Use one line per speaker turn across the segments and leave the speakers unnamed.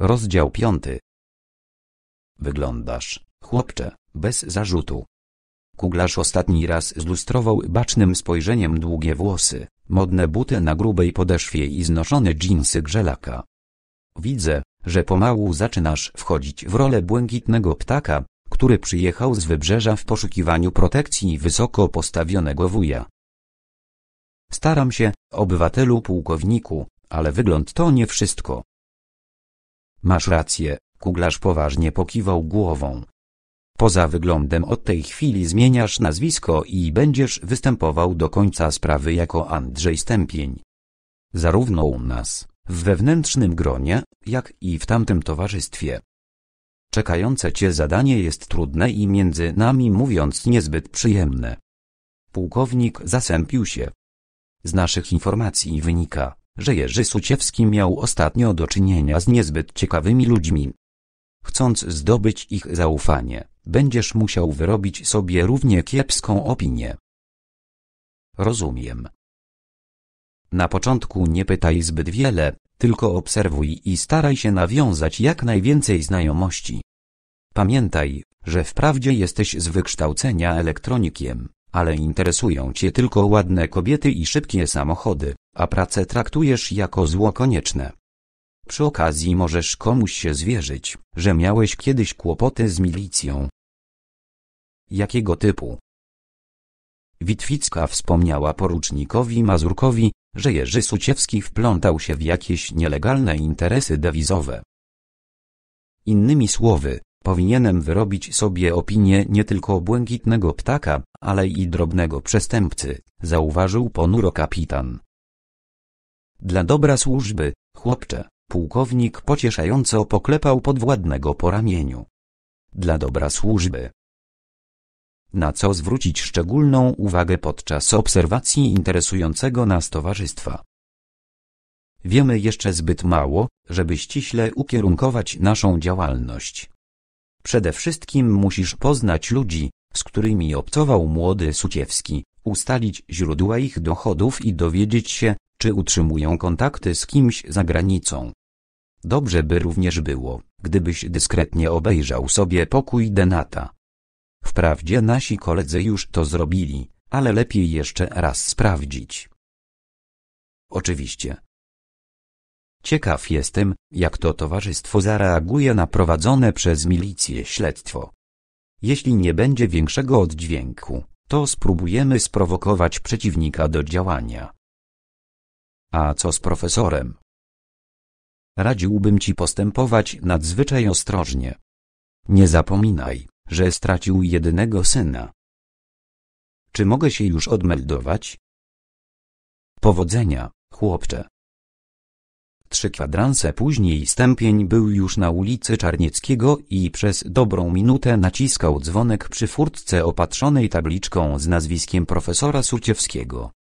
Rozdział piąty. Wyglądasz, chłopcze, bez zarzutu. Kuglarz ostatni raz zlustrował bacznym spojrzeniem długie włosy, modne buty na grubej podeszwie i znoszone dżinsy grzelaka. Widzę, że pomału zaczynasz wchodzić w rolę błękitnego ptaka, który przyjechał z wybrzeża w poszukiwaniu protekcji wysoko postawionego wuja. Staram się, obywatelu pułkowniku, ale wygląd to nie wszystko. Masz rację, kuglarz poważnie pokiwał głową. Poza wyglądem od tej chwili zmieniasz nazwisko i będziesz występował do końca sprawy jako Andrzej Stępień. Zarówno u nas, w wewnętrznym gronie, jak i w tamtym towarzystwie. Czekające cię zadanie jest trudne i między nami mówiąc niezbyt przyjemne. Pułkownik zasępił się. Z naszych informacji wynika, że Jerzy Suciewski miał ostatnio do czynienia z niezbyt ciekawymi ludźmi. Chcąc zdobyć ich zaufanie, będziesz musiał wyrobić sobie równie kiepską opinię. Rozumiem. Na początku nie pytaj zbyt wiele, tylko obserwuj i staraj się nawiązać jak najwięcej znajomości. Pamiętaj, że wprawdzie jesteś z wykształcenia elektronikiem, ale interesują cię tylko ładne kobiety i szybkie samochody a pracę traktujesz jako zło konieczne. Przy okazji możesz komuś się zwierzyć, że miałeś kiedyś kłopoty z milicją. Jakiego typu? Witwicka wspomniała porucznikowi Mazurkowi, że Jerzy Suciewski wplątał się w jakieś nielegalne interesy dewizowe. Innymi słowy, powinienem wyrobić sobie opinię nie tylko błękitnego ptaka, ale i drobnego przestępcy, zauważył ponuro kapitan. Dla dobra służby, chłopcze, pułkownik pocieszająco poklepał podwładnego po ramieniu. Dla dobra służby. Na co zwrócić szczególną uwagę podczas obserwacji interesującego nas towarzystwa. Wiemy jeszcze zbyt mało, żeby ściśle ukierunkować naszą działalność. Przede wszystkim musisz poznać ludzi, z którymi obcował młody Suciewski, ustalić źródła ich dochodów i dowiedzieć się, czy utrzymują kontakty z kimś za granicą. Dobrze by również było, gdybyś dyskretnie obejrzał sobie pokój Denata. Wprawdzie nasi koledzy już to zrobili, ale lepiej jeszcze raz sprawdzić. Oczywiście. Ciekaw jestem, jak to towarzystwo zareaguje na prowadzone przez milicję śledztwo. Jeśli nie będzie większego oddźwięku, to spróbujemy sprowokować przeciwnika do działania. A co z profesorem? Radziłbym ci postępować nadzwyczaj ostrożnie. Nie zapominaj, że stracił jedynego syna. Czy mogę się już odmeldować? Powodzenia, chłopcze. Trzy kwadranse później stępień był już na ulicy Czarnieckiego i przez dobrą minutę naciskał dzwonek przy furtce opatrzonej tabliczką z nazwiskiem profesora Suciewskiego.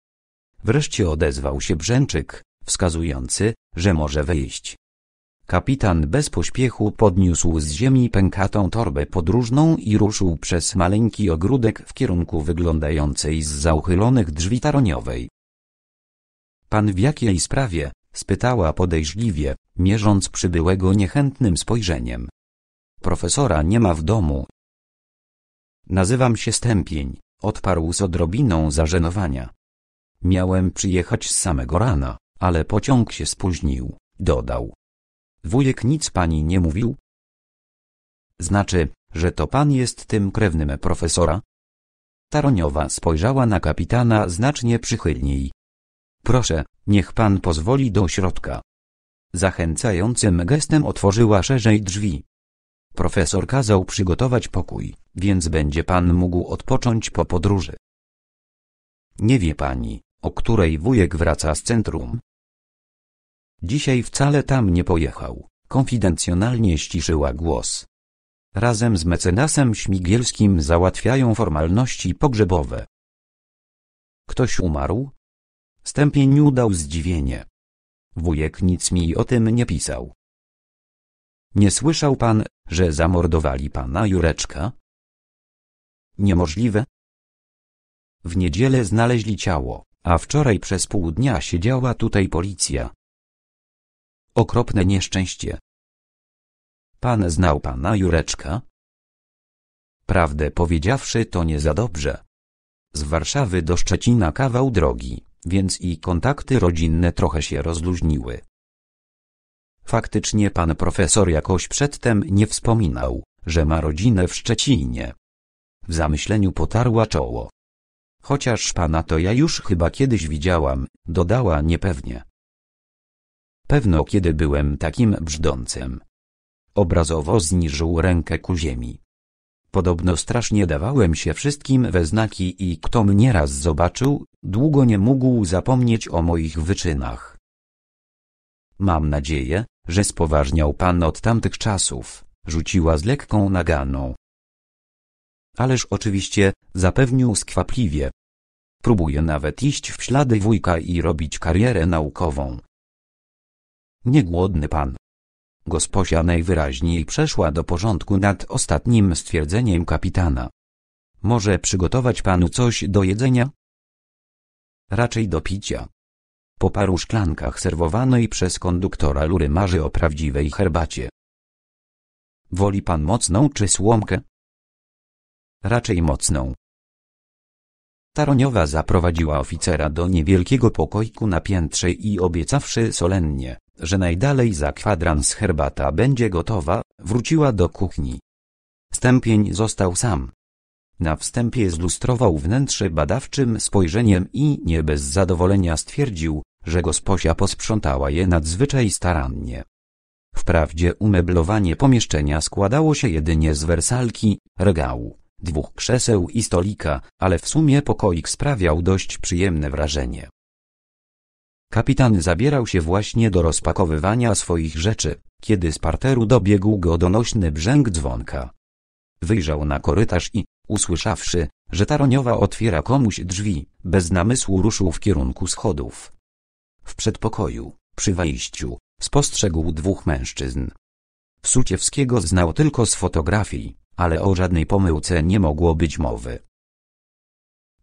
Wreszcie odezwał się brzęczyk, wskazujący, że może wyjść. Kapitan bez pośpiechu podniósł z ziemi pękatą torbę podróżną i ruszył przez maleńki ogródek w kierunku wyglądającej z zauchylonych drzwi taroniowej. Pan w jakiej sprawie? spytała podejrzliwie, mierząc przybyłego niechętnym spojrzeniem. Profesora nie ma w domu. Nazywam się Stępień, odparł z odrobiną zażenowania. Miałem przyjechać z samego rana, ale pociąg się spóźnił, dodał. Wujek nic pani nie mówił? Znaczy, że to pan jest tym krewnym profesora? Taroniowa spojrzała na kapitana znacznie przychylniej. Proszę, niech pan pozwoli do środka. Zachęcającym gestem otworzyła szerzej drzwi. Profesor kazał przygotować pokój, więc będzie pan mógł odpocząć po podróży. Nie wie pani, o której wujek wraca z centrum. Dzisiaj wcale tam nie pojechał, konfidencjonalnie ściszyła głos. Razem z mecenasem Śmigielskim załatwiają formalności pogrzebowe. Ktoś umarł? Stępień udał zdziwienie. Wujek nic mi o tym nie pisał. Nie słyszał pan, że zamordowali pana Jureczka? Niemożliwe. W niedzielę znaleźli ciało, a wczoraj przez pół dnia siedziała tutaj policja. Okropne nieszczęście. Pan znał pana Jureczka? Prawdę powiedziawszy, to nie za dobrze. Z Warszawy do Szczecina kawał drogi, więc i kontakty rodzinne trochę się rozluźniły. Faktycznie pan profesor jakoś przedtem nie wspominał, że ma rodzinę w Szczecinie. W zamyśleniu potarła czoło. Chociaż pana to ja już chyba kiedyś widziałam, dodała niepewnie. Pewno kiedy byłem takim brzdącem. Obrazowo zniżył rękę ku ziemi. Podobno strasznie dawałem się wszystkim we znaki i kto mnie raz zobaczył, długo nie mógł zapomnieć o moich wyczynach. Mam nadzieję, że spoważniał pan od tamtych czasów, rzuciła z lekką naganą. Ależ oczywiście, zapewnił skwapliwie. Próbuje nawet iść w ślady wujka i robić karierę naukową. Niegłodny pan. Gosposia najwyraźniej przeszła do porządku nad ostatnim stwierdzeniem kapitana. Może przygotować panu coś do jedzenia? Raczej do picia. Po paru szklankach serwowanej przez konduktora Lury marzy o prawdziwej herbacie. Woli pan mocną czy słomkę? raczej mocną. Taroniowa zaprowadziła oficera do niewielkiego pokoiku na piętrze i obiecawszy solennie, że najdalej za kwadrans herbata będzie gotowa, wróciła do kuchni. Stępień został sam. Na wstępie zlustrował wnętrze badawczym spojrzeniem i nie bez zadowolenia stwierdził, że gosposia posprzątała je nadzwyczaj starannie. Wprawdzie umeblowanie pomieszczenia składało się jedynie z wersalki, regału, dwóch krzeseł i stolika, ale w sumie pokoik sprawiał dość przyjemne wrażenie. Kapitan zabierał się właśnie do rozpakowywania swoich rzeczy, kiedy z parteru dobiegł go donośny brzęk dzwonka. Wyjrzał na korytarz i, usłyszawszy, że Taroniowa otwiera komuś drzwi, bez namysłu ruszył w kierunku schodów. W przedpokoju, przy wejściu, spostrzegł dwóch mężczyzn. Suciewskiego znał tylko z fotografii, ale o żadnej pomyłce nie mogło być mowy.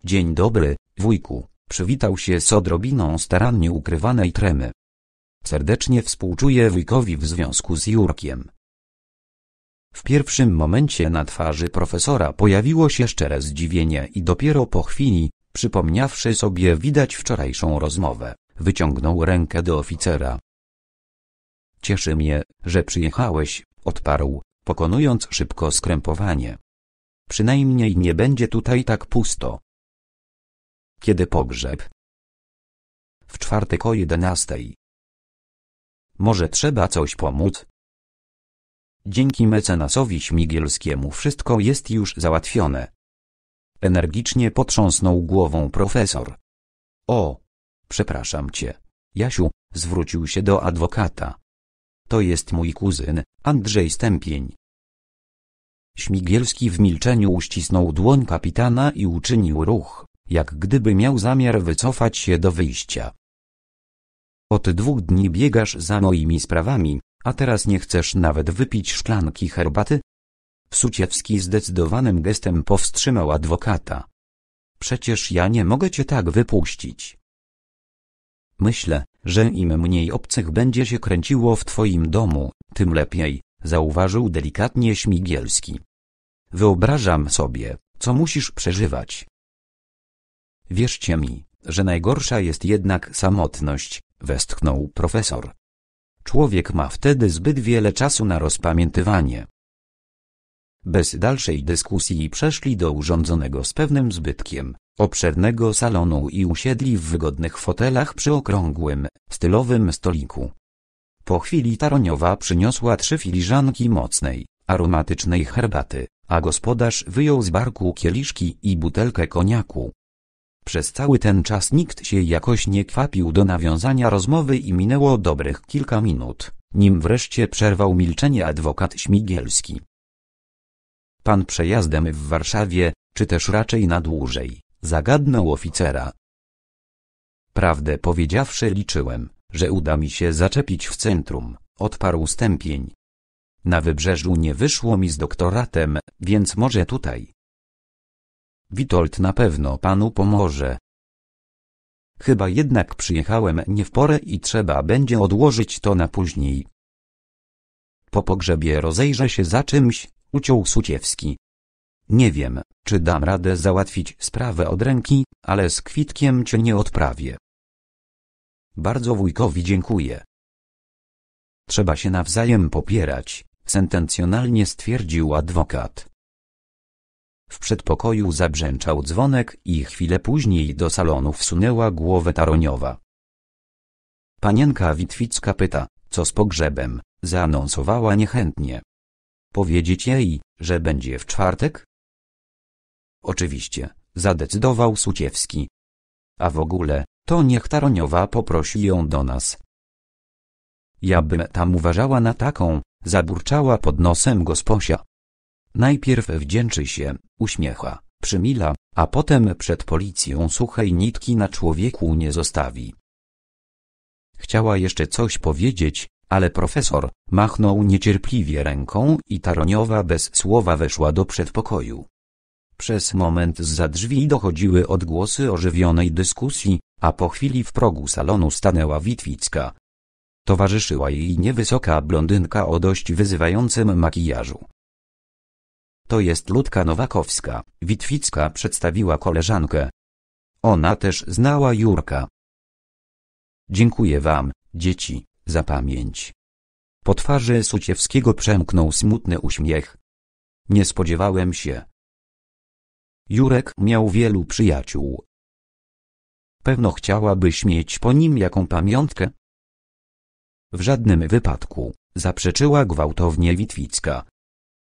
Dzień dobry, wujku, przywitał się z odrobiną starannie ukrywanej tremy. Serdecznie współczuję wujkowi w związku z Jurkiem. W pierwszym momencie na twarzy profesora pojawiło się szczere zdziwienie i dopiero po chwili, przypomniawszy sobie widać wczorajszą rozmowę, wyciągnął rękę do oficera. Cieszy mnie, że przyjechałeś, odparł, pokonując szybko skrępowanie. Przynajmniej nie będzie tutaj tak pusto. Kiedy pogrzeb? W czwartek o jedenastej. Może trzeba coś pomóc? Dzięki mecenasowi Śmigielskiemu wszystko jest już załatwione. Energicznie potrząsnął głową profesor. O! Przepraszam cię, Jasiu, zwrócił się do adwokata. To jest mój kuzyn, Andrzej Stępień. Śmigielski w milczeniu uścisnął dłoń kapitana i uczynił ruch, jak gdyby miał zamiar wycofać się do wyjścia. Od dwóch dni biegasz za moimi sprawami, a teraz nie chcesz nawet wypić szklanki herbaty? Suciewski zdecydowanym gestem powstrzymał adwokata. Przecież ja nie mogę cię tak wypuścić. Myślę, że im mniej obcych będzie się kręciło w twoim domu, tym lepiej, zauważył delikatnie Śmigielski. Wyobrażam sobie, co musisz przeżywać. Wierzcie mi, że najgorsza jest jednak samotność, westchnął profesor. Człowiek ma wtedy zbyt wiele czasu na rozpamiętywanie. Bez dalszej dyskusji przeszli do urządzonego z pewnym zbytkiem, obszernego salonu i usiedli w wygodnych fotelach przy okrągłym, stylowym stoliku. Po chwili Taroniowa przyniosła trzy filiżanki mocnej, aromatycznej herbaty, a gospodarz wyjął z barku kieliszki i butelkę koniaku. Przez cały ten czas nikt się jakoś nie kwapił do nawiązania rozmowy i minęło dobrych kilka minut, nim wreszcie przerwał milczenie adwokat Śmigielski. Pan przejazdem w Warszawie, czy też raczej na dłużej zagadnął oficera. Prawdę powiedziawszy liczyłem, że uda mi się zaczepić w centrum, odparł stępień. Na wybrzeżu nie wyszło mi z doktoratem, więc może tutaj. Witold na pewno panu pomoże. Chyba jednak przyjechałem nie w porę i trzeba będzie odłożyć to na później. Po pogrzebie rozejrzę się za czymś, uciął Suciewski. Nie wiem, czy dam radę załatwić sprawę od ręki, ale z kwitkiem cię nie odprawię. Bardzo wujkowi dziękuję. Trzeba się nawzajem popierać, sentencjonalnie stwierdził adwokat. W przedpokoju zabrzęczał dzwonek i chwilę później do salonu wsunęła głowę Taroniowa. Panienka Witwicka pyta, co z pogrzebem, zaanonsowała niechętnie. Powiedzieć jej, że będzie w czwartek? Oczywiście, zadecydował Suciewski. A w ogóle, to niech Taroniowa poprosi ją do nas. Ja bym tam uważała na taką, zaburczała pod nosem gosposia. Najpierw wdzięczy się, uśmiecha, przymila, a potem przed policją suchej nitki na człowieku nie zostawi. Chciała jeszcze coś powiedzieć, ale profesor machnął niecierpliwie ręką i Taroniowa bez słowa weszła do przedpokoju. Przez moment za drzwi dochodziły odgłosy ożywionej dyskusji, a po chwili w progu salonu stanęła Witwicka. Towarzyszyła jej niewysoka blondynka o dość wyzywającym makijażu. To jest Ludka Nowakowska, Witwicka przedstawiła koleżankę. Ona też znała Jurka. Dziękuję wam, dzieci, za pamięć. Po twarzy Suciewskiego przemknął smutny uśmiech. Nie spodziewałem się, Jurek miał wielu przyjaciół. Pewno chciałabyś mieć po nim jaką pamiątkę? W żadnym wypadku, zaprzeczyła gwałtownie Witwicka.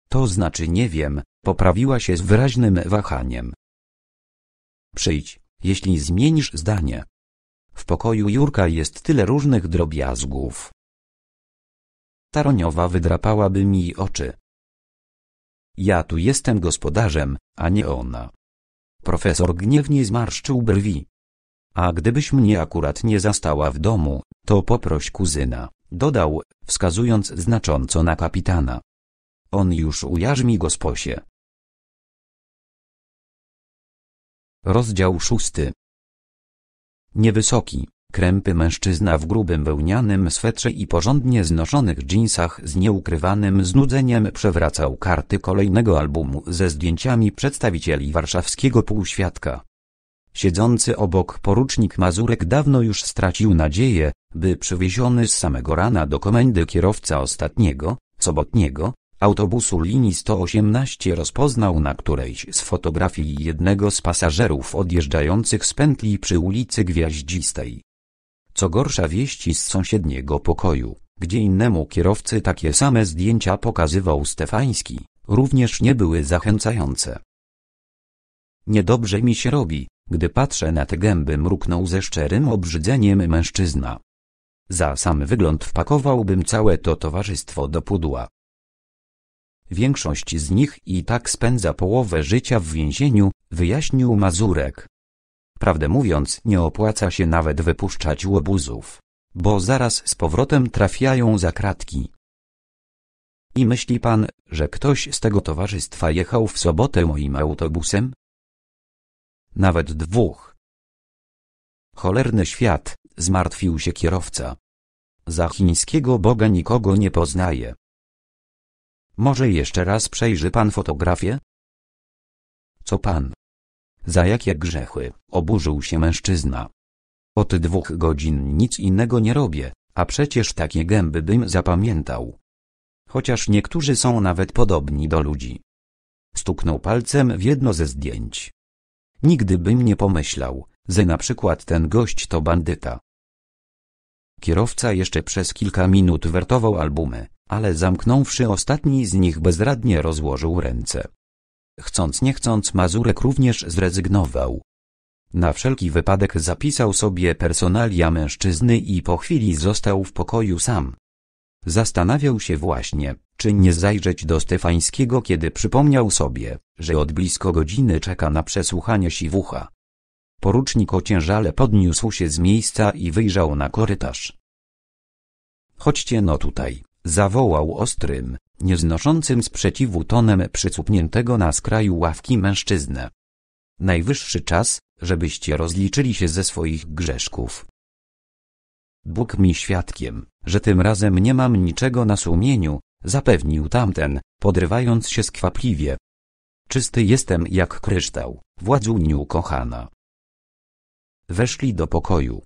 To znaczy nie wiem, poprawiła się z wyraźnym wahaniem. Przyjdź, jeśli zmienisz zdanie. W pokoju Jurka jest tyle różnych drobiazgów. Taroniowa wydrapałaby mi oczy. Ja tu jestem gospodarzem, a nie ona. Profesor gniewnie zmarszczył brwi. A gdybyś mnie akurat nie zastała w domu, to poproś kuzyna, dodał, wskazując znacząco na kapitana. On już ujarzmi gosposie. Rozdział szósty. Niewysoki, krępy mężczyzna w grubym wełnianym swetrze i porządnie znoszonych dżinsach z nieukrywanym znudzeniem przewracał karty kolejnego albumu ze zdjęciami przedstawicieli warszawskiego półświadka. Siedzący obok porucznik Mazurek dawno już stracił nadzieję, by przywieziony z samego rana do komendy kierowca ostatniego, sobotniego, autobusu linii 118 rozpoznał na którejś z fotografii jednego z pasażerów odjeżdżających z pętli przy ulicy Gwiaździstej. Co gorsza wieści z sąsiedniego pokoju, gdzie innemu kierowcy takie same zdjęcia pokazywał Stefański, również nie były zachęcające. Niedobrze mi się robi, gdy patrzę na te gęby mruknął ze szczerym obrzydzeniem mężczyzna. Za sam wygląd wpakowałbym całe to towarzystwo do pudła. Większość z nich i tak spędza połowę życia w więzieniu, wyjaśnił Mazurek. Prawdę mówiąc nie opłaca się nawet wypuszczać łobuzów, bo zaraz z powrotem trafiają za kratki. I myśli pan, że ktoś z tego towarzystwa jechał w sobotę moim autobusem? Nawet dwóch. Cholerny świat, zmartwił się kierowca. Za chińskiego Boga nikogo nie poznaje. Może jeszcze raz przejrzy pan fotografię? Co pan? Za jakie grzechy, oburzył się mężczyzna. Od dwóch godzin nic innego nie robię, a przecież takie gęby bym zapamiętał. Chociaż niektórzy są nawet podobni do ludzi. Stuknął palcem w jedno ze zdjęć. Nigdy bym nie pomyślał, że na przykład ten gość to bandyta. Kierowca jeszcze przez kilka minut wertował albumy, ale zamknąwszy ostatni z nich bezradnie rozłożył ręce. Chcąc nie chcąc Mazurek również zrezygnował. Na wszelki wypadek zapisał sobie personalia mężczyzny i po chwili został w pokoju sam. Zastanawiał się właśnie, czy nie zajrzeć do Stefańskiego kiedy przypomniał sobie, że od blisko godziny czeka na przesłuchanie Siwucha. Porucznik ociężale podniósł się z miejsca i wyjrzał na korytarz. Chodźcie no tutaj, zawołał ostrym, nieznoszącym sprzeciwu tonem przycupniętego na skraju ławki mężczyznę. Najwyższy czas, żebyście rozliczyli się ze swoich grzeszków. Bóg mi świadkiem, że tym razem nie mam niczego na sumieniu, zapewnił tamten, podrywając się skwapliwie. Czysty jestem jak kryształ, niu kochana. Weszli do pokoju.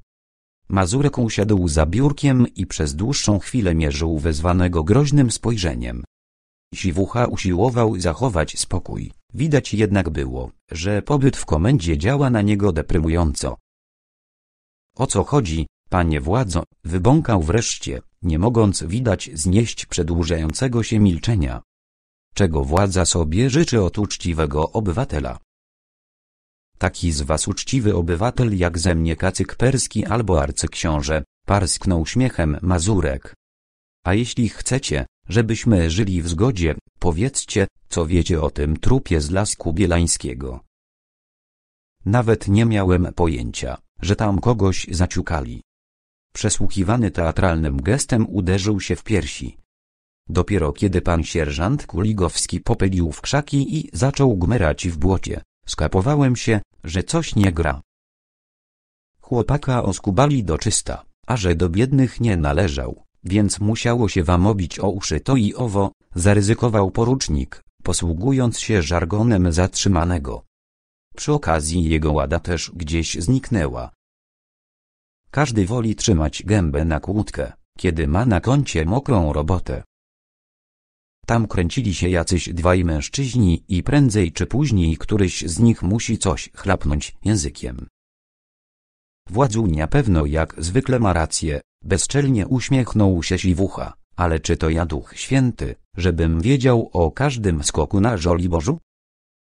Mazurek usiadł za biurkiem i przez dłuższą chwilę mierzył wezwanego groźnym spojrzeniem. Siwucha usiłował zachować spokój, widać jednak było, że pobyt w komendzie działa na niego deprymująco. O co chodzi, panie władzo, wybąkał wreszcie, nie mogąc widać znieść przedłużającego się milczenia. Czego władza sobie życzy od uczciwego obywatela? Taki z was uczciwy obywatel jak ze mnie kacyk perski albo arcyksiąże, parsknął śmiechem Mazurek. A jeśli chcecie, żebyśmy żyli w zgodzie, powiedzcie, co wiecie o tym trupie z Lasku Bielańskiego. Nawet nie miałem pojęcia, że tam kogoś zaciukali. Przesłuchiwany teatralnym gestem uderzył się w piersi. Dopiero kiedy pan sierżant Kuligowski popylił w krzaki i zaczął gmerać w błocie, skapowałem się, że coś nie gra. Chłopaka oskubali do czysta, a że do biednych nie należał, więc musiało się wam obić o uszy to i owo, zaryzykował porucznik, posługując się żargonem zatrzymanego. Przy okazji jego łada też gdzieś zniknęła. Każdy woli trzymać gębę na kłódkę, kiedy ma na koncie mokrą robotę. Tam kręcili się jacyś dwaj mężczyźni i prędzej czy później któryś z nich musi coś chlapnąć językiem. Władzunia pewno jak zwykle ma rację, bezczelnie uśmiechnął się siwucha, ale czy to ja duch święty, żebym wiedział o każdym skoku na Żoliborzu?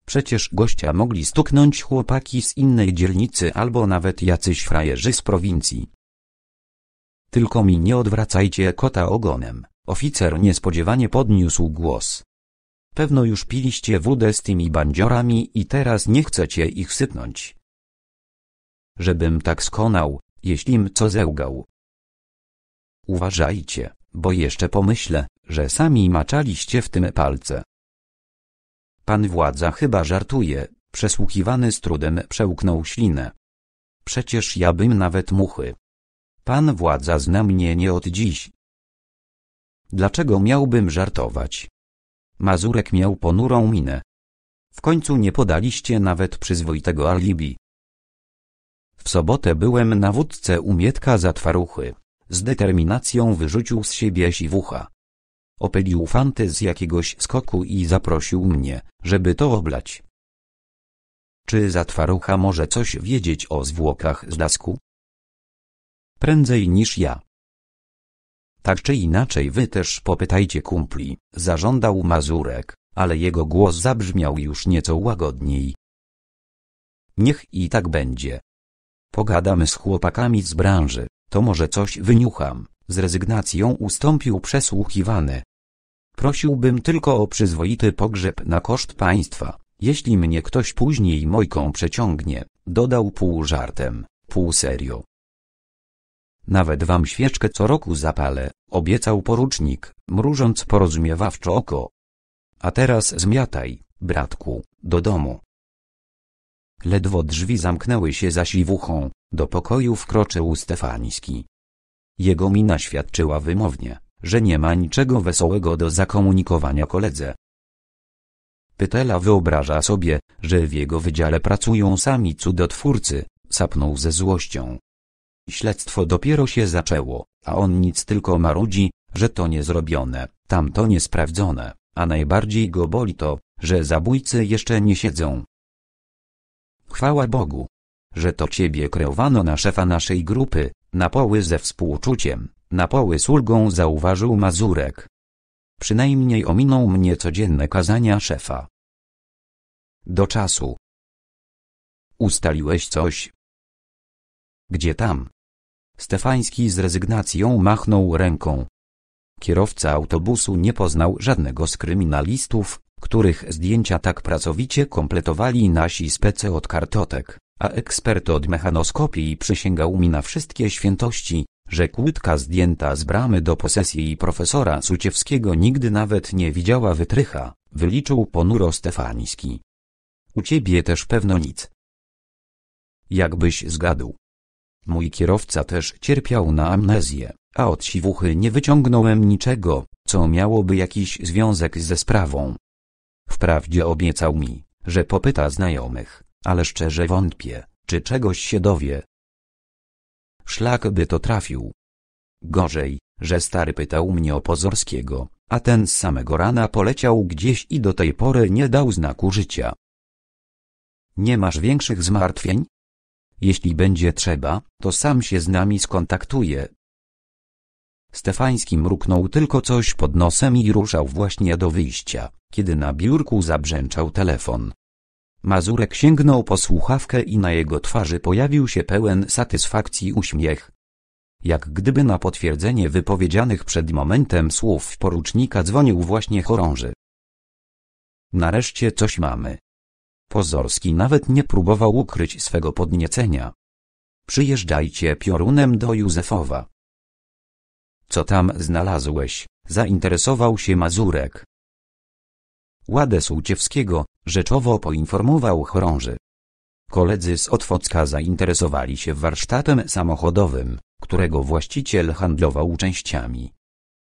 Przecież gościa mogli stuknąć chłopaki z innej dzielnicy albo nawet jacyś frajerzy z prowincji. Tylko mi nie odwracajcie kota ogonem. Oficer niespodziewanie podniósł głos. Pewno już piliście wódę z tymi bandziorami i teraz nie chcecie ich sypnąć. Żebym tak skonał, jeślim co zełgał. Uważajcie, bo jeszcze pomyślę, że sami maczaliście w tym palce. Pan władza chyba żartuje, przesłuchiwany z trudem przełknął ślinę. Przecież ja bym nawet muchy. Pan władza zna mnie nie od dziś, Dlaczego miałbym żartować? Mazurek miał ponurą minę. W końcu nie podaliście nawet przyzwoitego alibi. W sobotę byłem na wódce u Mietka Zatwaruchy. Z determinacją wyrzucił z siebie siwucha. Opylił fanty z jakiegoś skoku i zaprosił mnie, żeby to oblać. Czy Zatwarucha może coś wiedzieć o zwłokach z Lasku? Prędzej niż ja. Tak czy inaczej wy też popytajcie kumpli, zażądał Mazurek, ale jego głos zabrzmiał już nieco łagodniej. Niech i tak będzie. Pogadamy z chłopakami z branży, to może coś wyniucham, z rezygnacją ustąpił przesłuchiwany. Prosiłbym tylko o przyzwoity pogrzeb na koszt państwa, jeśli mnie ktoś później mojką przeciągnie, dodał pół żartem, pół serio. Nawet wam świeczkę co roku zapalę, obiecał porucznik, mrużąc porozumiewawczo oko. A teraz zmiataj, bratku, do domu. Ledwo drzwi zamknęły się za siwuchą, do pokoju wkroczył Stefański. Jego mina świadczyła wymownie, że nie ma niczego wesołego do zakomunikowania koledze. Pytela wyobraża sobie, że w jego wydziale pracują sami cudotwórcy, sapnął ze złością. Śledztwo dopiero się zaczęło, a on nic tylko marudzi, że to nie zrobione, tamto nie sprawdzone, a najbardziej go boli to, że zabójcy jeszcze nie siedzą. Chwała Bogu, że to ciebie kreowano na szefa naszej grupy, na poły ze współczuciem, na poły z ulgą zauważył Mazurek. Przynajmniej ominął mnie codzienne kazania szefa. Do czasu. Ustaliłeś coś. Gdzie tam? Stefański z rezygnacją machnął ręką. Kierowca autobusu nie poznał żadnego z kryminalistów, których zdjęcia tak pracowicie kompletowali nasi spece od kartotek, a ekspert od mechanoskopii przysięgał mi na wszystkie świętości, że kłódka zdjęta z bramy do posesji profesora Suciewskiego nigdy nawet nie widziała wytrycha, wyliczył ponuro Stefański. U ciebie też pewno nic. Jakbyś zgadł. Mój kierowca też cierpiał na amnezję, a od siwuchy nie wyciągnąłem niczego, co miałoby jakiś związek ze sprawą. Wprawdzie obiecał mi, że popyta znajomych, ale szczerze wątpię, czy czegoś się dowie. Szlak by to trafił. Gorzej, że stary pytał mnie o Pozorskiego, a ten z samego rana poleciał gdzieś i do tej pory nie dał znaku życia. Nie masz większych zmartwień? Jeśli będzie trzeba, to sam się z nami skontaktuje. Stefański mruknął tylko coś pod nosem i ruszał właśnie do wyjścia, kiedy na biurku zabrzęczał telefon. Mazurek sięgnął po słuchawkę i na jego twarzy pojawił się pełen satysfakcji uśmiech. Jak gdyby na potwierdzenie wypowiedzianych przed momentem słów porucznika dzwonił właśnie chorąży. Nareszcie coś mamy. Pozorski nawet nie próbował ukryć swego podniecenia. Przyjeżdżajcie piorunem do Józefowa. Co tam znalazłeś? Zainteresował się Mazurek. Ładę Sułciewskiego, rzeczowo poinformował chorąży. Koledzy z Otwocka zainteresowali się warsztatem samochodowym, którego właściciel handlował częściami.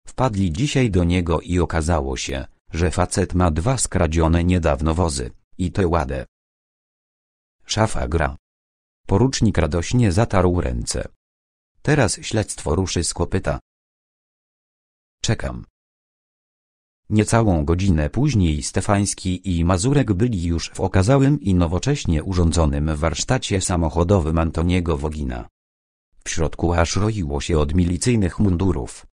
Wpadli dzisiaj do niego i okazało się, że facet ma dwa skradzione niedawno wozy. I tę ładę. Szafa gra. Porucznik radośnie zatarł ręce. Teraz śledztwo ruszy z kopyta. Czekam. Niecałą godzinę później Stefański i Mazurek byli już w okazałym i nowocześnie urządzonym warsztacie samochodowym Antoniego Wogina. W środku aż roiło się od milicyjnych mundurów.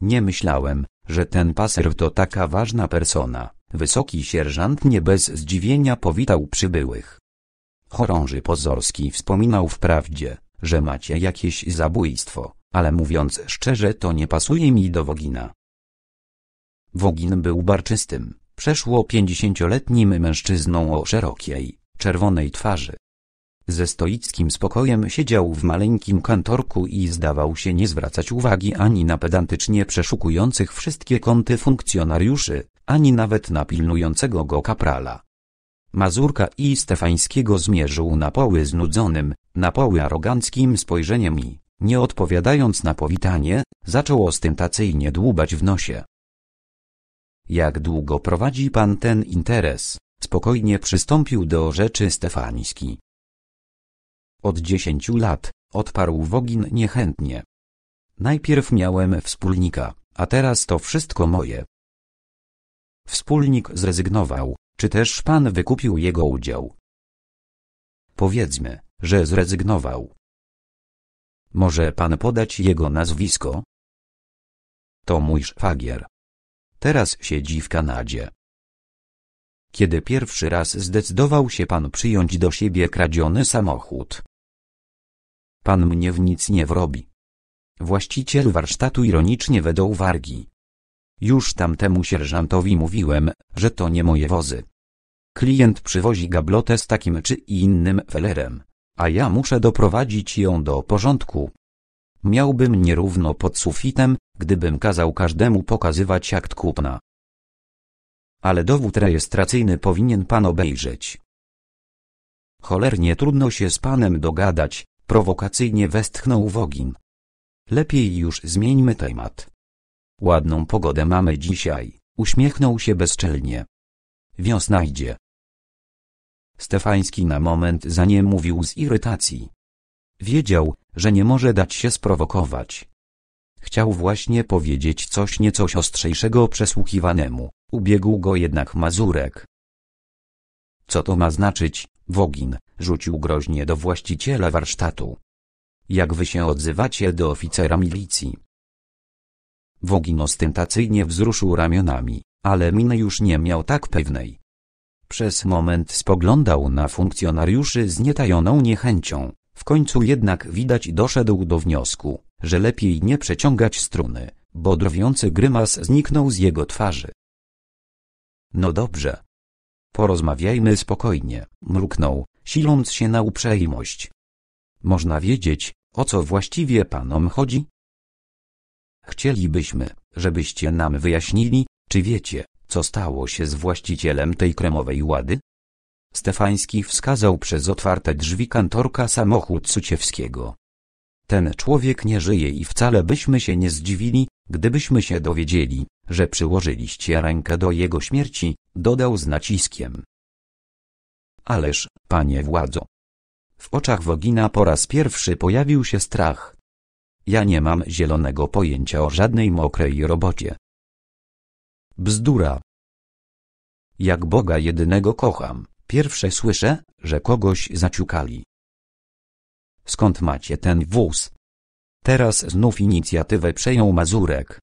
Nie myślałem, że ten paser to taka ważna persona. Wysoki sierżant nie bez zdziwienia powitał przybyłych. Chorąży Pozorski wspominał wprawdzie, że macie jakieś zabójstwo, ale mówiąc szczerze to nie pasuje mi do Wogina. Wogin był barczystym, przeszło pięćdziesięcioletnim mężczyzną o szerokiej, czerwonej twarzy. Ze stoickim spokojem siedział w maleńkim kantorku i zdawał się nie zwracać uwagi ani na pedantycznie przeszukujących wszystkie kąty funkcjonariuszy, ani nawet na pilnującego go kaprala. Mazurka i Stefańskiego zmierzył na poły znudzonym, na poły aroganckim spojrzeniem i, nie odpowiadając na powitanie, zaczął ostentacyjnie dłubać w nosie. Jak długo prowadzi pan ten interes? Spokojnie przystąpił do rzeczy Stefański. Od dziesięciu lat, odparł Wogin niechętnie. Najpierw miałem wspólnika, a teraz to wszystko moje. Wspólnik zrezygnował, czy też pan wykupił jego udział? Powiedzmy, że zrezygnował. Może pan podać jego nazwisko? To mój szwagier. Teraz siedzi w Kanadzie. Kiedy pierwszy raz zdecydował się pan przyjąć do siebie kradziony samochód? Pan mnie w nic nie wrobi. Właściciel warsztatu ironicznie wedął wargi. Już tamtemu sierżantowi mówiłem, że to nie moje wozy. Klient przywozi gablotę z takim czy innym felerem, a ja muszę doprowadzić ją do porządku. Miałbym nierówno pod sufitem, gdybym kazał każdemu pokazywać akt kupna. Ale dowód rejestracyjny powinien pan obejrzeć. Cholernie trudno się z panem dogadać, prowokacyjnie westchnął Wogin. Lepiej już zmieńmy temat. Ładną pogodę mamy dzisiaj, uśmiechnął się bezczelnie. Wiosna idzie. Stefański na moment za nie mówił z irytacji. Wiedział, że nie może dać się sprowokować. Chciał właśnie powiedzieć coś nieco ostrzejszego przesłuchiwanemu, ubiegł go jednak Mazurek. Co to ma znaczyć, Wogin, rzucił groźnie do właściciela warsztatu. Jak wy się odzywacie do oficera milicji? Wogin ostentacyjnie wzruszył ramionami, ale miny już nie miał tak pewnej. Przez moment spoglądał na funkcjonariuszy z nietajoną niechęcią, w końcu jednak widać doszedł do wniosku, że lepiej nie przeciągać struny, bo drwiący grymas zniknął z jego twarzy. No dobrze. Porozmawiajmy spokojnie, mruknął, siląc się na uprzejmość. Można wiedzieć, o co właściwie panom chodzi? Chcielibyśmy, żebyście nam wyjaśnili, czy wiecie, co stało się z właścicielem tej kremowej łady? Stefański wskazał przez otwarte drzwi kantorka samochód Suciewskiego. Ten człowiek nie żyje i wcale byśmy się nie zdziwili, gdybyśmy się dowiedzieli, że przyłożyliście rękę do jego śmierci, dodał z naciskiem. Ależ, panie władzo. W oczach Wogina po raz pierwszy pojawił się strach, ja nie mam zielonego pojęcia o żadnej mokrej robocie. Bzdura. Jak Boga jedynego kocham, pierwsze słyszę, że kogoś zaciukali. Skąd macie ten wóz? Teraz znów inicjatywę przejął Mazurek.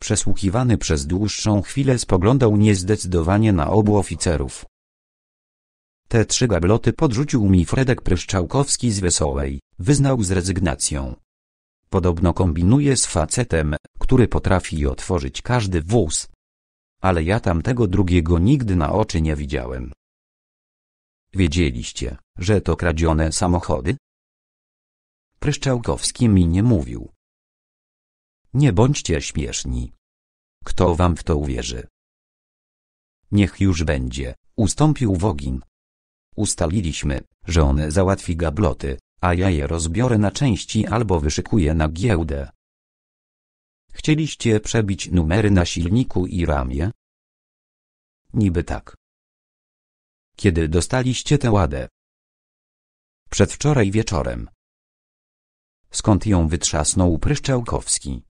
Przesłuchiwany przez dłuższą chwilę spoglądał niezdecydowanie na obu oficerów. Te trzy gabloty podrzucił mi Fredek Pryszczałkowski z Wesołej, wyznał z rezygnacją. Podobno kombinuje z facetem, który potrafi otworzyć każdy wóz. Ale ja tamtego drugiego nigdy na oczy nie widziałem. Wiedzieliście, że to kradzione samochody? Pryszczałkowski mi nie mówił. Nie bądźcie śmieszni. Kto wam w to uwierzy? Niech już będzie, ustąpił Wogin. Ustaliliśmy, że on załatwi gabloty, a ja je rozbiorę na części albo wyszykuję na giełdę. Chcieliście przebić numery na silniku
i ramię? Niby tak. Kiedy dostaliście tę ładę? Przedwczoraj wieczorem.
Skąd ją wytrzasnął Pryszczałkowski?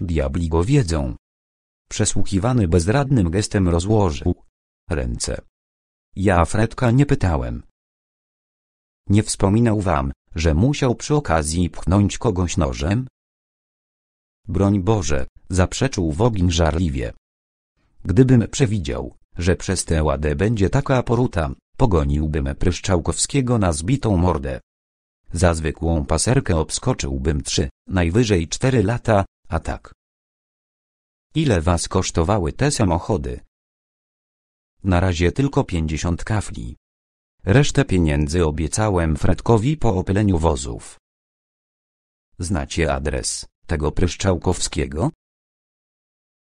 Diabli go wiedzą. Przesłuchiwany bezradnym gestem rozłożył ręce. Ja Fredka nie pytałem. Nie wspominał wam, że musiał przy okazji pchnąć kogoś nożem? Broń Boże, zaprzeczył Wogin żarliwie. Gdybym przewidział, że przez tę ładę będzie taka poruta, pogoniłbym Pryszczałkowskiego na zbitą mordę. Za zwykłą paserkę obskoczyłbym trzy, najwyżej cztery lata, a tak. Ile was kosztowały te samochody? Na razie tylko pięćdziesiąt kafli. Resztę pieniędzy obiecałem Fredkowi po opyleniu wozów. Znacie adres tego Pryszczałkowskiego?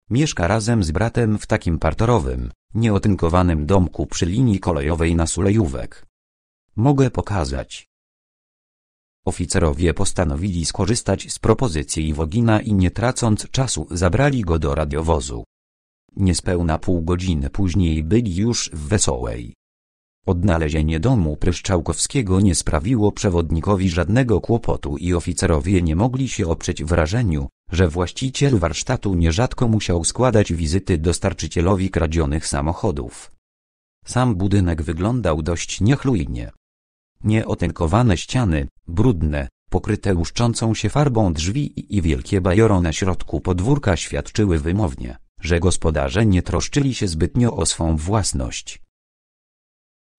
Mieszka razem z bratem w takim parterowym, nieotynkowanym domku przy linii kolejowej na Sulejówek. Mogę pokazać. Oficerowie postanowili skorzystać z propozycji Wogina i nie tracąc czasu zabrali go do radiowozu. Niespełna pół godziny później byli już w Wesołej. Odnalezienie domu Pryszczałkowskiego nie sprawiło przewodnikowi żadnego kłopotu i oficerowie nie mogli się oprzeć wrażeniu, że właściciel warsztatu nierzadko musiał składać wizyty dostarczycielowi kradzionych samochodów. Sam budynek wyglądał dość niechlujnie. Nieotynkowane ściany, brudne, pokryte łuszczącą się farbą drzwi i wielkie bajory na środku podwórka świadczyły wymownie że gospodarze nie troszczyli się zbytnio o swą własność.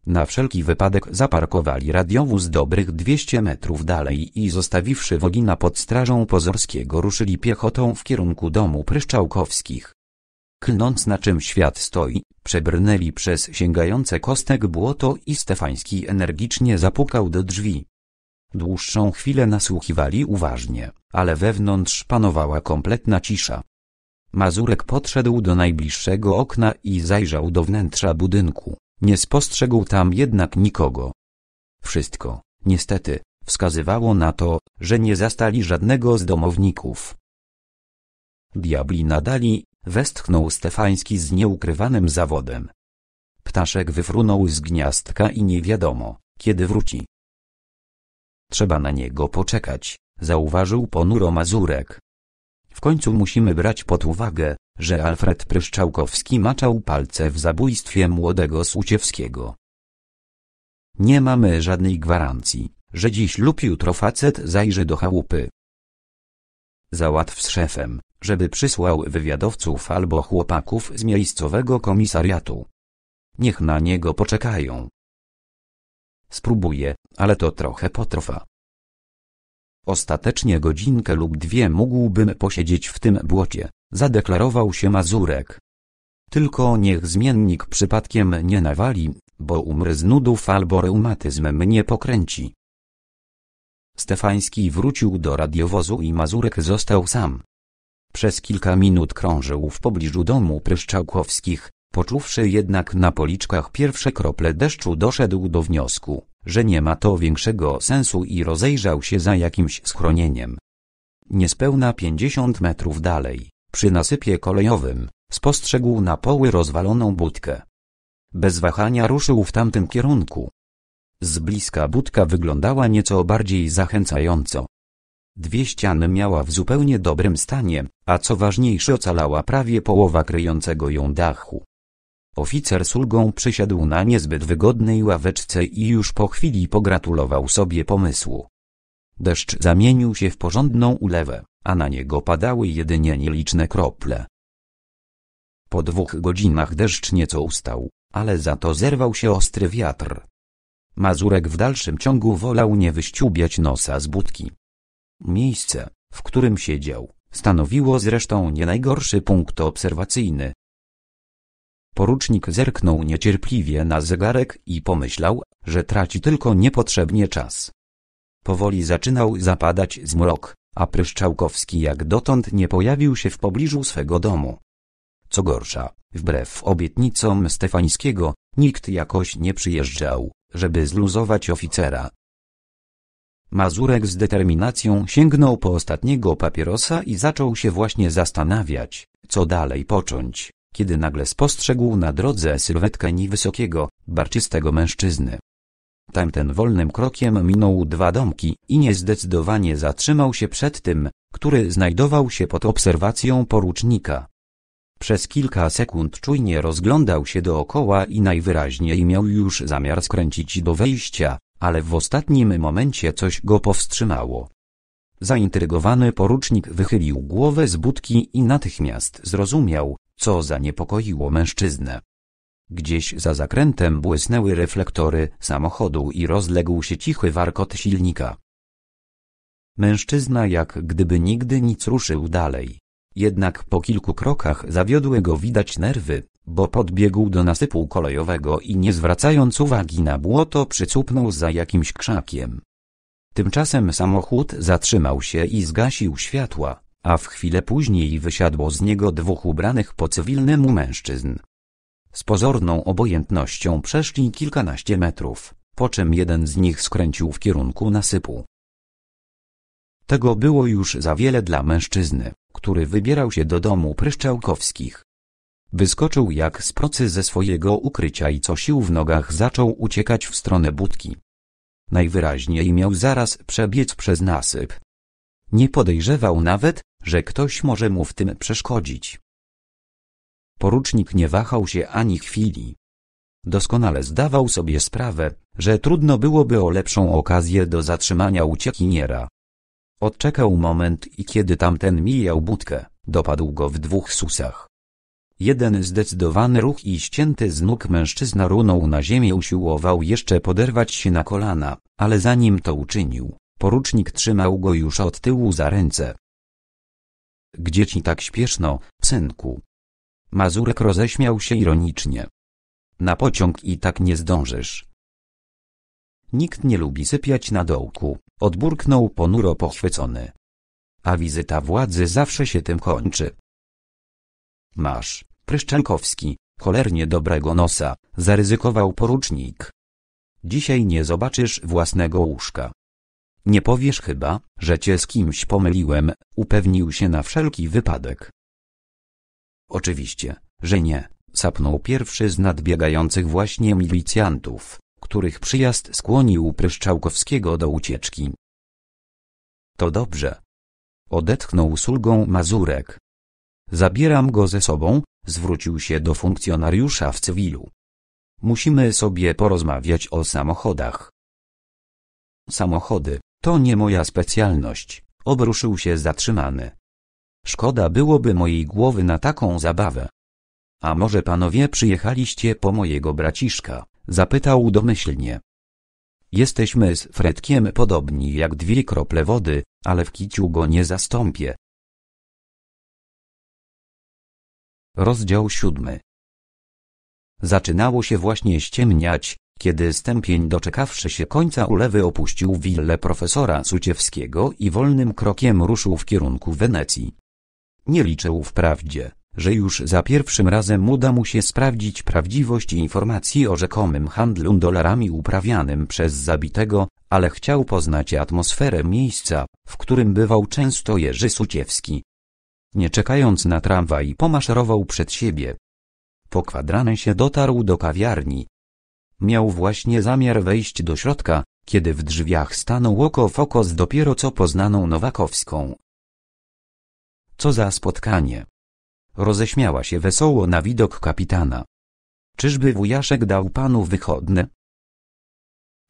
Na wszelki wypadek zaparkowali radiowóz dobrych 200 metrów dalej i zostawiwszy Wogina pod strażą Pozorskiego ruszyli piechotą w kierunku domu Pryszczałkowskich. Klnąc na czym świat stoi, przebrnęli przez sięgające kostek błoto i Stefański energicznie zapukał do drzwi. Dłuższą chwilę nasłuchiwali uważnie, ale wewnątrz panowała kompletna cisza. Mazurek podszedł do najbliższego okna i zajrzał do wnętrza budynku. Nie spostrzegł tam jednak nikogo. Wszystko, niestety, wskazywało na to, że nie zastali żadnego z domowników. Diabli nadali, westchnął Stefański z nieukrywanym zawodem. Ptaszek wyfrunął z gniazdka i nie wiadomo, kiedy wróci. Trzeba na niego poczekać, zauważył ponuro Mazurek. W końcu musimy brać pod uwagę, że Alfred Pryszczałkowski maczał palce w zabójstwie młodego Słuciewskiego. Nie mamy żadnej gwarancji, że dziś lub jutro facet zajrzy do chałupy. Załatw z szefem, żeby przysłał wywiadowców albo chłopaków z miejscowego komisariatu. Niech na niego poczekają. Spróbuję, ale to trochę potrwa. Ostatecznie godzinkę lub dwie mógłbym posiedzieć w tym błocie, zadeklarował się Mazurek. Tylko niech zmiennik przypadkiem nie nawali, bo umrę z nudów albo reumatyzm mnie pokręci. Stefański wrócił do radiowozu i Mazurek został sam. Przez kilka minut krążył w pobliżu domu Pryszczałkowskich, poczuwszy jednak na policzkach pierwsze krople deszczu doszedł do wniosku, że nie ma to większego sensu i rozejrzał się za jakimś schronieniem. Niespełna pięćdziesiąt metrów dalej, przy nasypie kolejowym, spostrzegł na poły rozwaloną budkę. Bez wahania ruszył w tamtym kierunku. Z bliska budka wyglądała nieco bardziej zachęcająco. Dwie ściany miała w zupełnie dobrym stanie, a co ważniejsze ocalała prawie połowa kryjącego ją dachu. Oficer z ulgą przysiadł na niezbyt wygodnej ławeczce i już po chwili pogratulował sobie pomysłu. Deszcz zamienił się w porządną ulewę, a na niego padały jedynie nieliczne krople. Po dwóch godzinach deszcz nieco ustał, ale za to zerwał się ostry wiatr. Mazurek w dalszym ciągu wolał nie wyściubiać nosa z budki. Miejsce, w którym siedział, stanowiło zresztą nie najgorszy punkt obserwacyjny, Porucznik zerknął niecierpliwie na zegarek i pomyślał, że traci tylko niepotrzebnie czas. Powoli zaczynał zapadać zmrok, a Pryszczałkowski jak dotąd nie pojawił się w pobliżu swego domu. Co gorsza, wbrew obietnicom Stefańskiego, nikt jakoś nie przyjeżdżał, żeby zluzować oficera. Mazurek z determinacją sięgnął po ostatniego papierosa i zaczął się właśnie zastanawiać, co dalej począć kiedy nagle spostrzegł na drodze sylwetkę niewysokiego, barczystego mężczyzny. Tamten wolnym krokiem minął dwa domki i niezdecydowanie zatrzymał się przed tym, który znajdował się pod obserwacją porucznika. Przez kilka sekund czujnie rozglądał się dookoła i najwyraźniej miał już zamiar skręcić do wejścia, ale w ostatnim momencie coś go powstrzymało. Zaintrygowany porucznik wychylił głowę z budki i natychmiast zrozumiał, co zaniepokoiło mężczyznę. Gdzieś za zakrętem błysnęły reflektory samochodu i rozległ się cichy warkot silnika. Mężczyzna jak gdyby nigdy nic ruszył dalej. Jednak po kilku krokach zawiodły go widać nerwy, bo podbiegł do nasypu kolejowego i nie zwracając uwagi na błoto przycupnął za jakimś krzakiem. Tymczasem samochód zatrzymał się i zgasił światła a w chwilę później wysiadło z niego dwóch ubranych po cywilnemu mężczyzn. Z pozorną obojętnością przeszli kilkanaście metrów, po czym jeden z nich skręcił w kierunku nasypu. Tego było już za wiele dla mężczyzny, który wybierał się do domu Pryszczałkowskich. Wyskoczył jak z procy ze swojego ukrycia i co sił w nogach zaczął uciekać w stronę budki. Najwyraźniej miał zaraz przebiec przez nasyp, nie podejrzewał nawet, że ktoś może mu w tym przeszkodzić. Porucznik nie wahał się ani chwili. Doskonale zdawał sobie sprawę, że trudno byłoby o lepszą okazję do zatrzymania uciekiniera. Odczekał moment i kiedy tamten mijał budkę, dopadł go w dwóch susach. Jeden zdecydowany ruch i ścięty z nóg mężczyzna runął na ziemię usiłował jeszcze poderwać się na kolana, ale zanim to uczynił, Porucznik trzymał go już od tyłu za ręce. Gdzie ci tak śpieszno, synku? Mazurek roześmiał się ironicznie. Na pociąg i tak nie zdążysz. Nikt nie lubi sypiać na dołku, odburknął ponuro pochwycony. A wizyta władzy zawsze się tym kończy. Masz, Pryszczankowski, cholernie dobrego nosa, zaryzykował porucznik. Dzisiaj nie zobaczysz własnego łóżka. Nie powiesz chyba, że cię z kimś pomyliłem, upewnił się na wszelki wypadek. Oczywiście, że nie, sapnął pierwszy z nadbiegających właśnie milicjantów, których przyjazd skłonił Pryszczałkowskiego do ucieczki. To dobrze. Odetchnął sługą Mazurek. Zabieram go ze sobą, zwrócił się do funkcjonariusza w cywilu. Musimy sobie porozmawiać o samochodach. Samochody, to nie moja specjalność, obruszył się zatrzymany. Szkoda byłoby mojej głowy na taką zabawę. A może panowie przyjechaliście po mojego braciszka? Zapytał domyślnie. Jesteśmy z Fredkiem podobni jak dwie krople wody,
ale w kiciu go nie zastąpię.
Rozdział siódmy Zaczynało się właśnie ściemniać, kiedy stępień doczekawszy się końca ulewy opuścił willę profesora Suciewskiego i wolnym krokiem ruszył w kierunku Wenecji. Nie liczył wprawdzie, że już za pierwszym razem uda mu się sprawdzić prawdziwość informacji o rzekomym handlu dolarami uprawianym przez zabitego, ale chciał poznać atmosferę miejsca, w którym bywał często Jerzy Suciewski. Nie czekając na tramwaj pomaszerował przed siebie. Po się dotarł do kawiarni, Miał właśnie zamiar wejść do środka, kiedy w drzwiach stanął oko w oko z dopiero co poznaną Nowakowską. Co za spotkanie! Roześmiała się wesoło na widok kapitana. Czyżby wujaszek dał panu wychodne?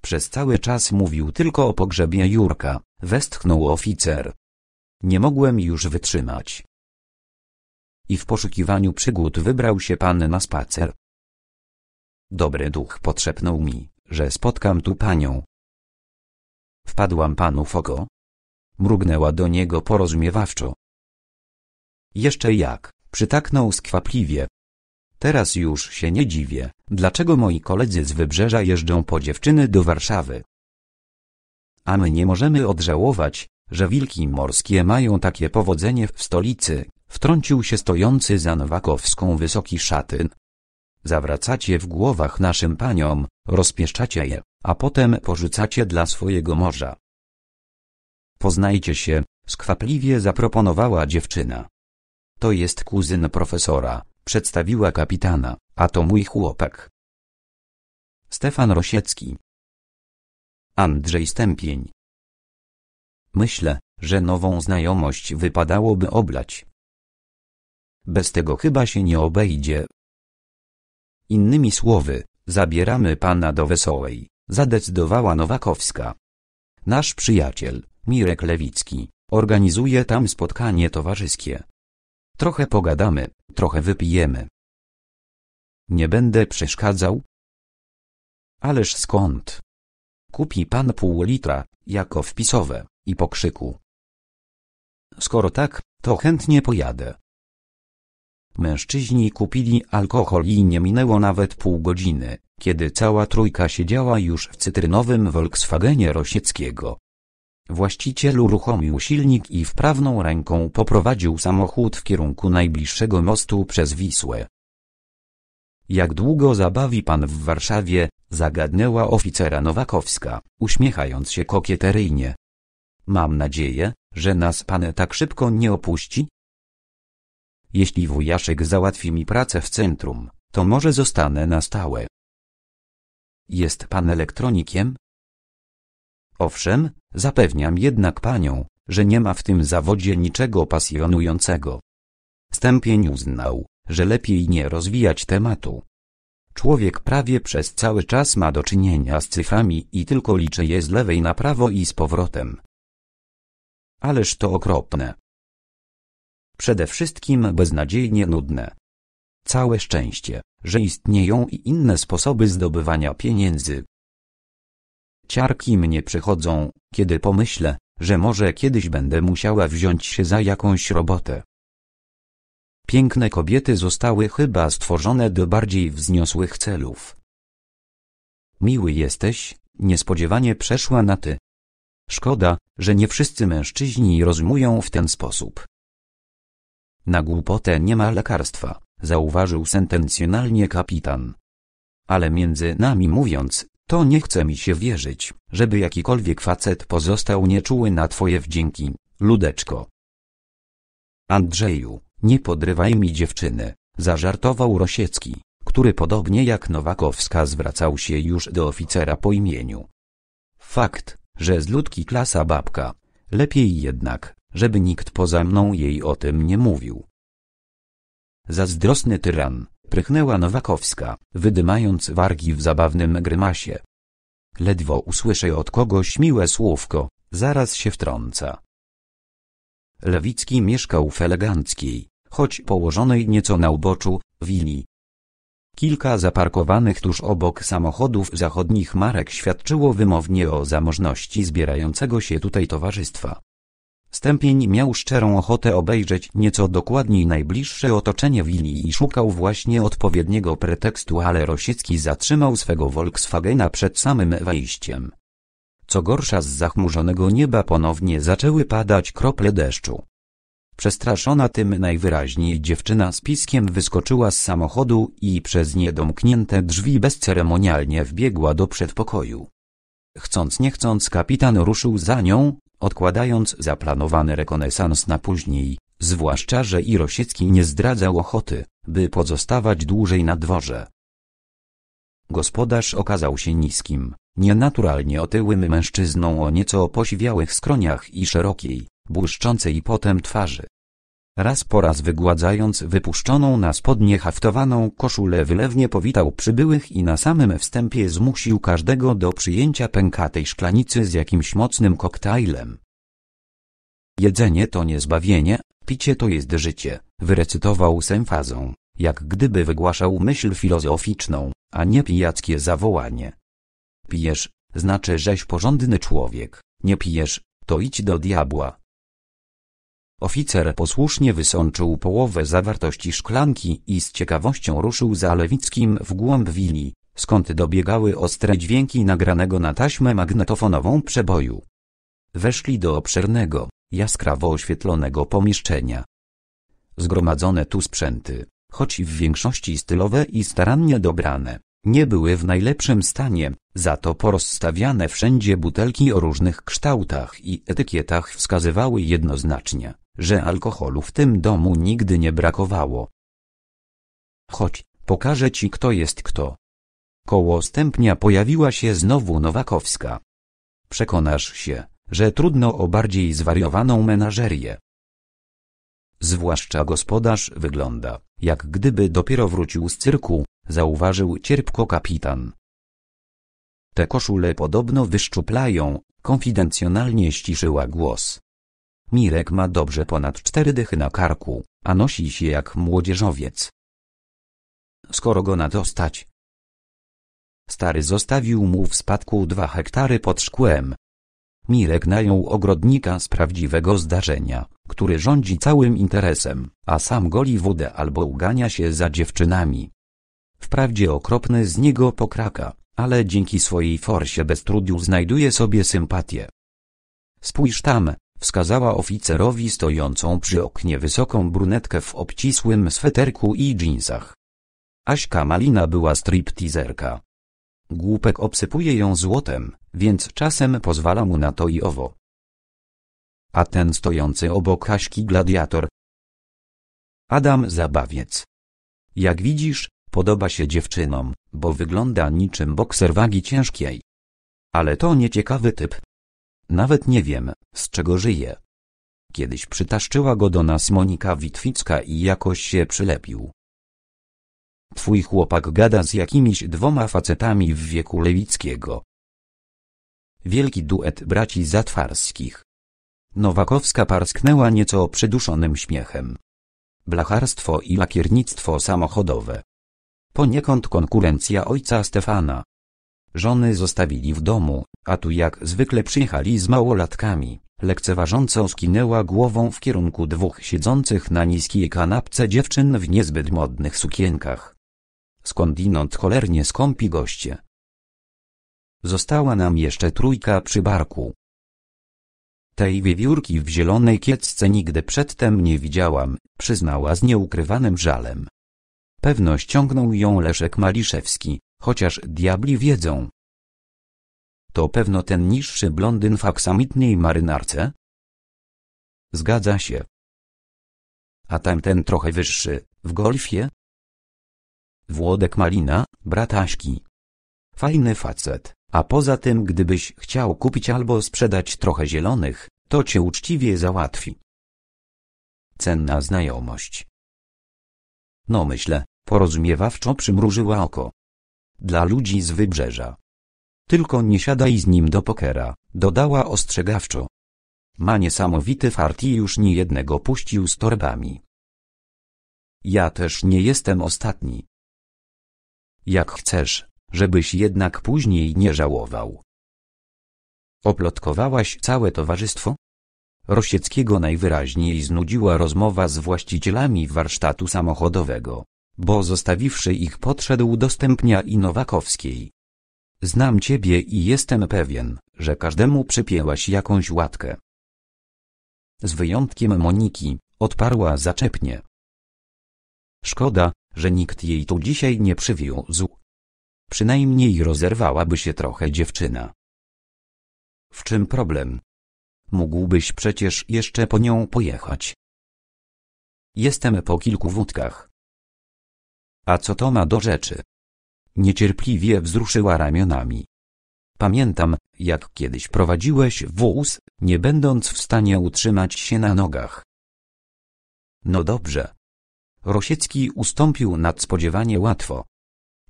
Przez cały czas mówił tylko o pogrzebie Jurka, westchnął oficer. Nie mogłem już wytrzymać. I w poszukiwaniu przygód wybrał się pan na spacer. Dobry duch potrzepnął mi, że spotkam tu panią. Wpadłam panu w oko. Mrugnęła do niego porozumiewawczo. Jeszcze jak, przytaknął skwapliwie. Teraz już się nie dziwię, dlaczego moi koledzy z wybrzeża jeżdżą po dziewczyny do Warszawy. A my nie możemy odżałować, że wilki morskie mają takie powodzenie w stolicy, wtrącił się stojący za Nowakowską wysoki szatyn, zawracacie w głowach naszym paniom, rozpieszczacie je, a potem porzucacie dla swojego morza. Poznajcie się, skwapliwie zaproponowała dziewczyna. To jest kuzyn profesora, przedstawiła kapitana, a to mój chłopak. Stefan
Rosiecki Andrzej Stępień Myślę,
że nową znajomość wypadałoby oblać. Bez tego chyba się nie obejdzie. Innymi słowy, zabieramy pana do Wesołej, zadecydowała Nowakowska. Nasz przyjaciel, Mirek Lewicki, organizuje tam spotkanie towarzyskie. Trochę pogadamy, trochę wypijemy. Nie będę przeszkadzał? Ależ skąd? Kupi pan pół litra, jako wpisowe, i po krzyku. Skoro tak, to chętnie pojadę. Mężczyźni kupili alkohol i nie minęło nawet pół godziny, kiedy cała trójka siedziała już w cytrynowym Volkswagenie Rosieckiego. Właściciel uruchomił silnik i wprawną ręką poprowadził samochód w kierunku najbliższego mostu przez Wisłę. Jak długo zabawi pan w Warszawie, zagadnęła oficera Nowakowska, uśmiechając się kokieteryjnie. Mam nadzieję, że nas pan tak szybko nie opuści, jeśli wujaszek załatwi mi pracę w centrum, to może zostanę na stałe. Jest pan elektronikiem? Owszem, zapewniam jednak panią, że nie ma w tym zawodzie niczego pasjonującego. Stępień uznał, że lepiej nie rozwijać tematu. Człowiek prawie przez cały czas ma do czynienia z cyframi i tylko liczy je z lewej na prawo i z powrotem. Ależ to okropne. Przede wszystkim beznadziejnie nudne. Całe szczęście, że istnieją i inne sposoby zdobywania pieniędzy. Ciarki mnie przychodzą, kiedy pomyślę, że może kiedyś będę musiała wziąć się za jakąś robotę. Piękne kobiety zostały chyba stworzone do bardziej wzniosłych celów. Miły jesteś, niespodziewanie przeszła na ty. Szkoda, że nie wszyscy mężczyźni rozumują w ten sposób. Na głupotę nie ma lekarstwa, zauważył sentencjonalnie kapitan. Ale między nami mówiąc, to nie chce mi się wierzyć, żeby jakikolwiek facet pozostał nieczuły na twoje wdzięki, ludeczko. Andrzeju, nie podrywaj mi dziewczyny, zażartował Rosiecki, który podobnie jak Nowakowska zwracał się już do oficera po imieniu. Fakt, że z ludki klasa babka, lepiej jednak, żeby nikt poza mną jej o tym nie mówił. Zazdrosny tyran, prychnęła Nowakowska, wydymając wargi w zabawnym grymasie. Ledwo usłyszę od kogoś miłe słówko, zaraz się wtrąca. Lewicki mieszkał w eleganckiej, choć położonej nieco na uboczu, willi. Kilka zaparkowanych tuż obok samochodów zachodnich marek świadczyło wymownie o zamożności zbierającego się tutaj towarzystwa. Stępień miał szczerą ochotę obejrzeć nieco dokładniej najbliższe otoczenie willi i szukał właśnie odpowiedniego pretekstu, ale Rosicki zatrzymał swego Volkswagena przed samym wejściem. Co gorsza z zachmurzonego nieba ponownie zaczęły padać krople deszczu. Przestraszona tym najwyraźniej dziewczyna z piskiem wyskoczyła z samochodu i przez niedomknięte drzwi bezceremonialnie wbiegła do przedpokoju. Chcąc nie chcąc kapitan ruszył za nią, odkładając zaplanowany rekonesans na później, zwłaszcza że i Rosiecki nie zdradzał ochoty, by pozostawać dłużej na dworze. Gospodarz okazał się niskim, nienaturalnie otyłym mężczyzną o nieco posiwiałych skroniach i szerokiej, błyszczącej potem twarzy. Raz po raz wygładzając wypuszczoną na spodnie haftowaną koszulę wylewnie powitał przybyłych i na samym wstępie zmusił każdego do przyjęcia pękatej szklanicy z jakimś mocnym koktajlem. Jedzenie to nie zbawienie, picie to jest życie, wyrecytował z emfazą, jak gdyby wygłaszał myśl filozoficzną, a nie pijackie zawołanie. Pijesz, znaczy żeś porządny człowiek, nie pijesz, to idź do diabła. Oficer posłusznie wysączył połowę zawartości szklanki i z ciekawością ruszył za Lewickim w głąb wili, skąd dobiegały ostre dźwięki nagranego na taśmę magnetofonową przeboju. Weszli do obszernego, jaskrawo oświetlonego pomieszczenia. Zgromadzone tu sprzęty, choć w większości stylowe i starannie dobrane, nie były w najlepszym stanie, za to porozstawiane wszędzie butelki o różnych kształtach i etykietach wskazywały jednoznacznie, że alkoholu w tym domu nigdy nie brakowało. Chodź, pokażę ci kto jest kto. Koło stępnia pojawiła się znowu Nowakowska. Przekonasz się, że trudno o bardziej zwariowaną menażerię. Zwłaszcza gospodarz wygląda, jak gdyby dopiero wrócił z cyrku, zauważył cierpko kapitan. Te koszule podobno wyszczuplają, konfidencjonalnie ściszyła głos. Mirek ma dobrze ponad cztery dychy na karku, a nosi się jak młodzieżowiec. Skoro go na to stać. Stary zostawił mu w spadku dwa hektary pod szkłem. Mirek najął ogrodnika z prawdziwego zdarzenia, który rządzi całym interesem, a sam goli wódę albo ugania się za dziewczynami. Wprawdzie okropny z niego pokraka, ale dzięki swojej forsie bez trudu znajduje sobie sympatię. Spójrz tam, Wskazała oficerowi stojącą przy oknie wysoką brunetkę w obcisłym sweterku i dżinsach. Aśka Malina była striptizerka. Głupek obsypuje ją złotem, więc czasem pozwala mu na to i owo. A ten stojący obok Aśki gladiator. Adam Zabawiec. Jak widzisz, podoba się dziewczynom, bo wygląda niczym bokser wagi ciężkiej. Ale to nieciekawy typ. Nawet nie wiem, z czego żyje. Kiedyś przytaszczyła go do nas Monika Witwicka i jakoś się przylepił. Twój chłopak gada z jakimiś dwoma facetami w wieku Lewickiego. Wielki duet braci Zatwarskich. Nowakowska parsknęła nieco przyduszonym śmiechem. Blacharstwo i lakiernictwo samochodowe. Poniekąd konkurencja ojca Stefana. Żony zostawili w domu, a tu jak zwykle przyjechali z małolatkami. Lekceważąco skinęła głową w kierunku dwóch siedzących na niskiej kanapce dziewczyn w niezbyt modnych sukienkach. Skądinąd cholernie skąpi goście. Została nam jeszcze trójka przy barku. Tej wiewiórki w zielonej kiecce nigdy przedtem nie widziałam, przyznała z nieukrywanym żalem. Pewno ściągnął ją Leszek Maliszewski, chociaż diabli wiedzą. To pewno ten niższy blondyn w aksamitnej marynarce? Zgadza się. A tamten trochę wyższy, w golfie? Włodek Malina, brataśki. Fajny facet, a poza tym gdybyś chciał kupić albo sprzedać trochę zielonych, to cię uczciwie załatwi. Cenna znajomość. No myślę, porozumiewawczo przymrużyła oko. Dla ludzi z wybrzeża. Tylko nie siadaj z nim do pokera, dodała ostrzegawczo. Ma niesamowity fart i już nie jednego puścił z torbami. Ja też nie jestem ostatni. Jak chcesz, żebyś jednak później nie żałował. Oplotkowałaś całe towarzystwo? Rosieckiego najwyraźniej znudziła rozmowa z właścicielami warsztatu samochodowego bo zostawiwszy ich podszedł do stępnia i Nowakowskiej. Znam ciebie i jestem pewien, że każdemu przypięłaś jakąś łatkę. Z wyjątkiem Moniki, odparła zaczepnie. Szkoda, że nikt jej tu dzisiaj nie przywiózł. Przynajmniej rozerwałaby się trochę dziewczyna. W czym problem? Mógłbyś przecież jeszcze po nią pojechać. Jestem po kilku wódkach. A co to ma do rzeczy? Niecierpliwie wzruszyła ramionami. Pamiętam, jak kiedyś prowadziłeś wóz, nie będąc w stanie utrzymać się na nogach. No dobrze. Rosiecki ustąpił nadspodziewanie łatwo.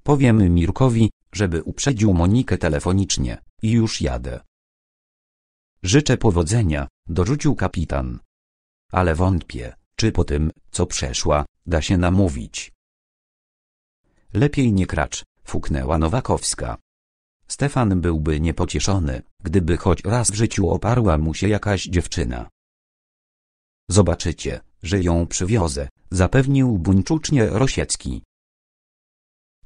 Powiem Mirkowi, żeby uprzedził Monikę telefonicznie, i już jadę. Życzę powodzenia, dorzucił kapitan. Ale wątpię, czy po tym, co przeszła, da się namówić. Lepiej nie kracz, fuknęła Nowakowska. Stefan byłby niepocieszony, gdyby choć raz w życiu oparła mu się jakaś dziewczyna. Zobaczycie, że ją przywiozę, zapewnił buńczucznie Rosiecki.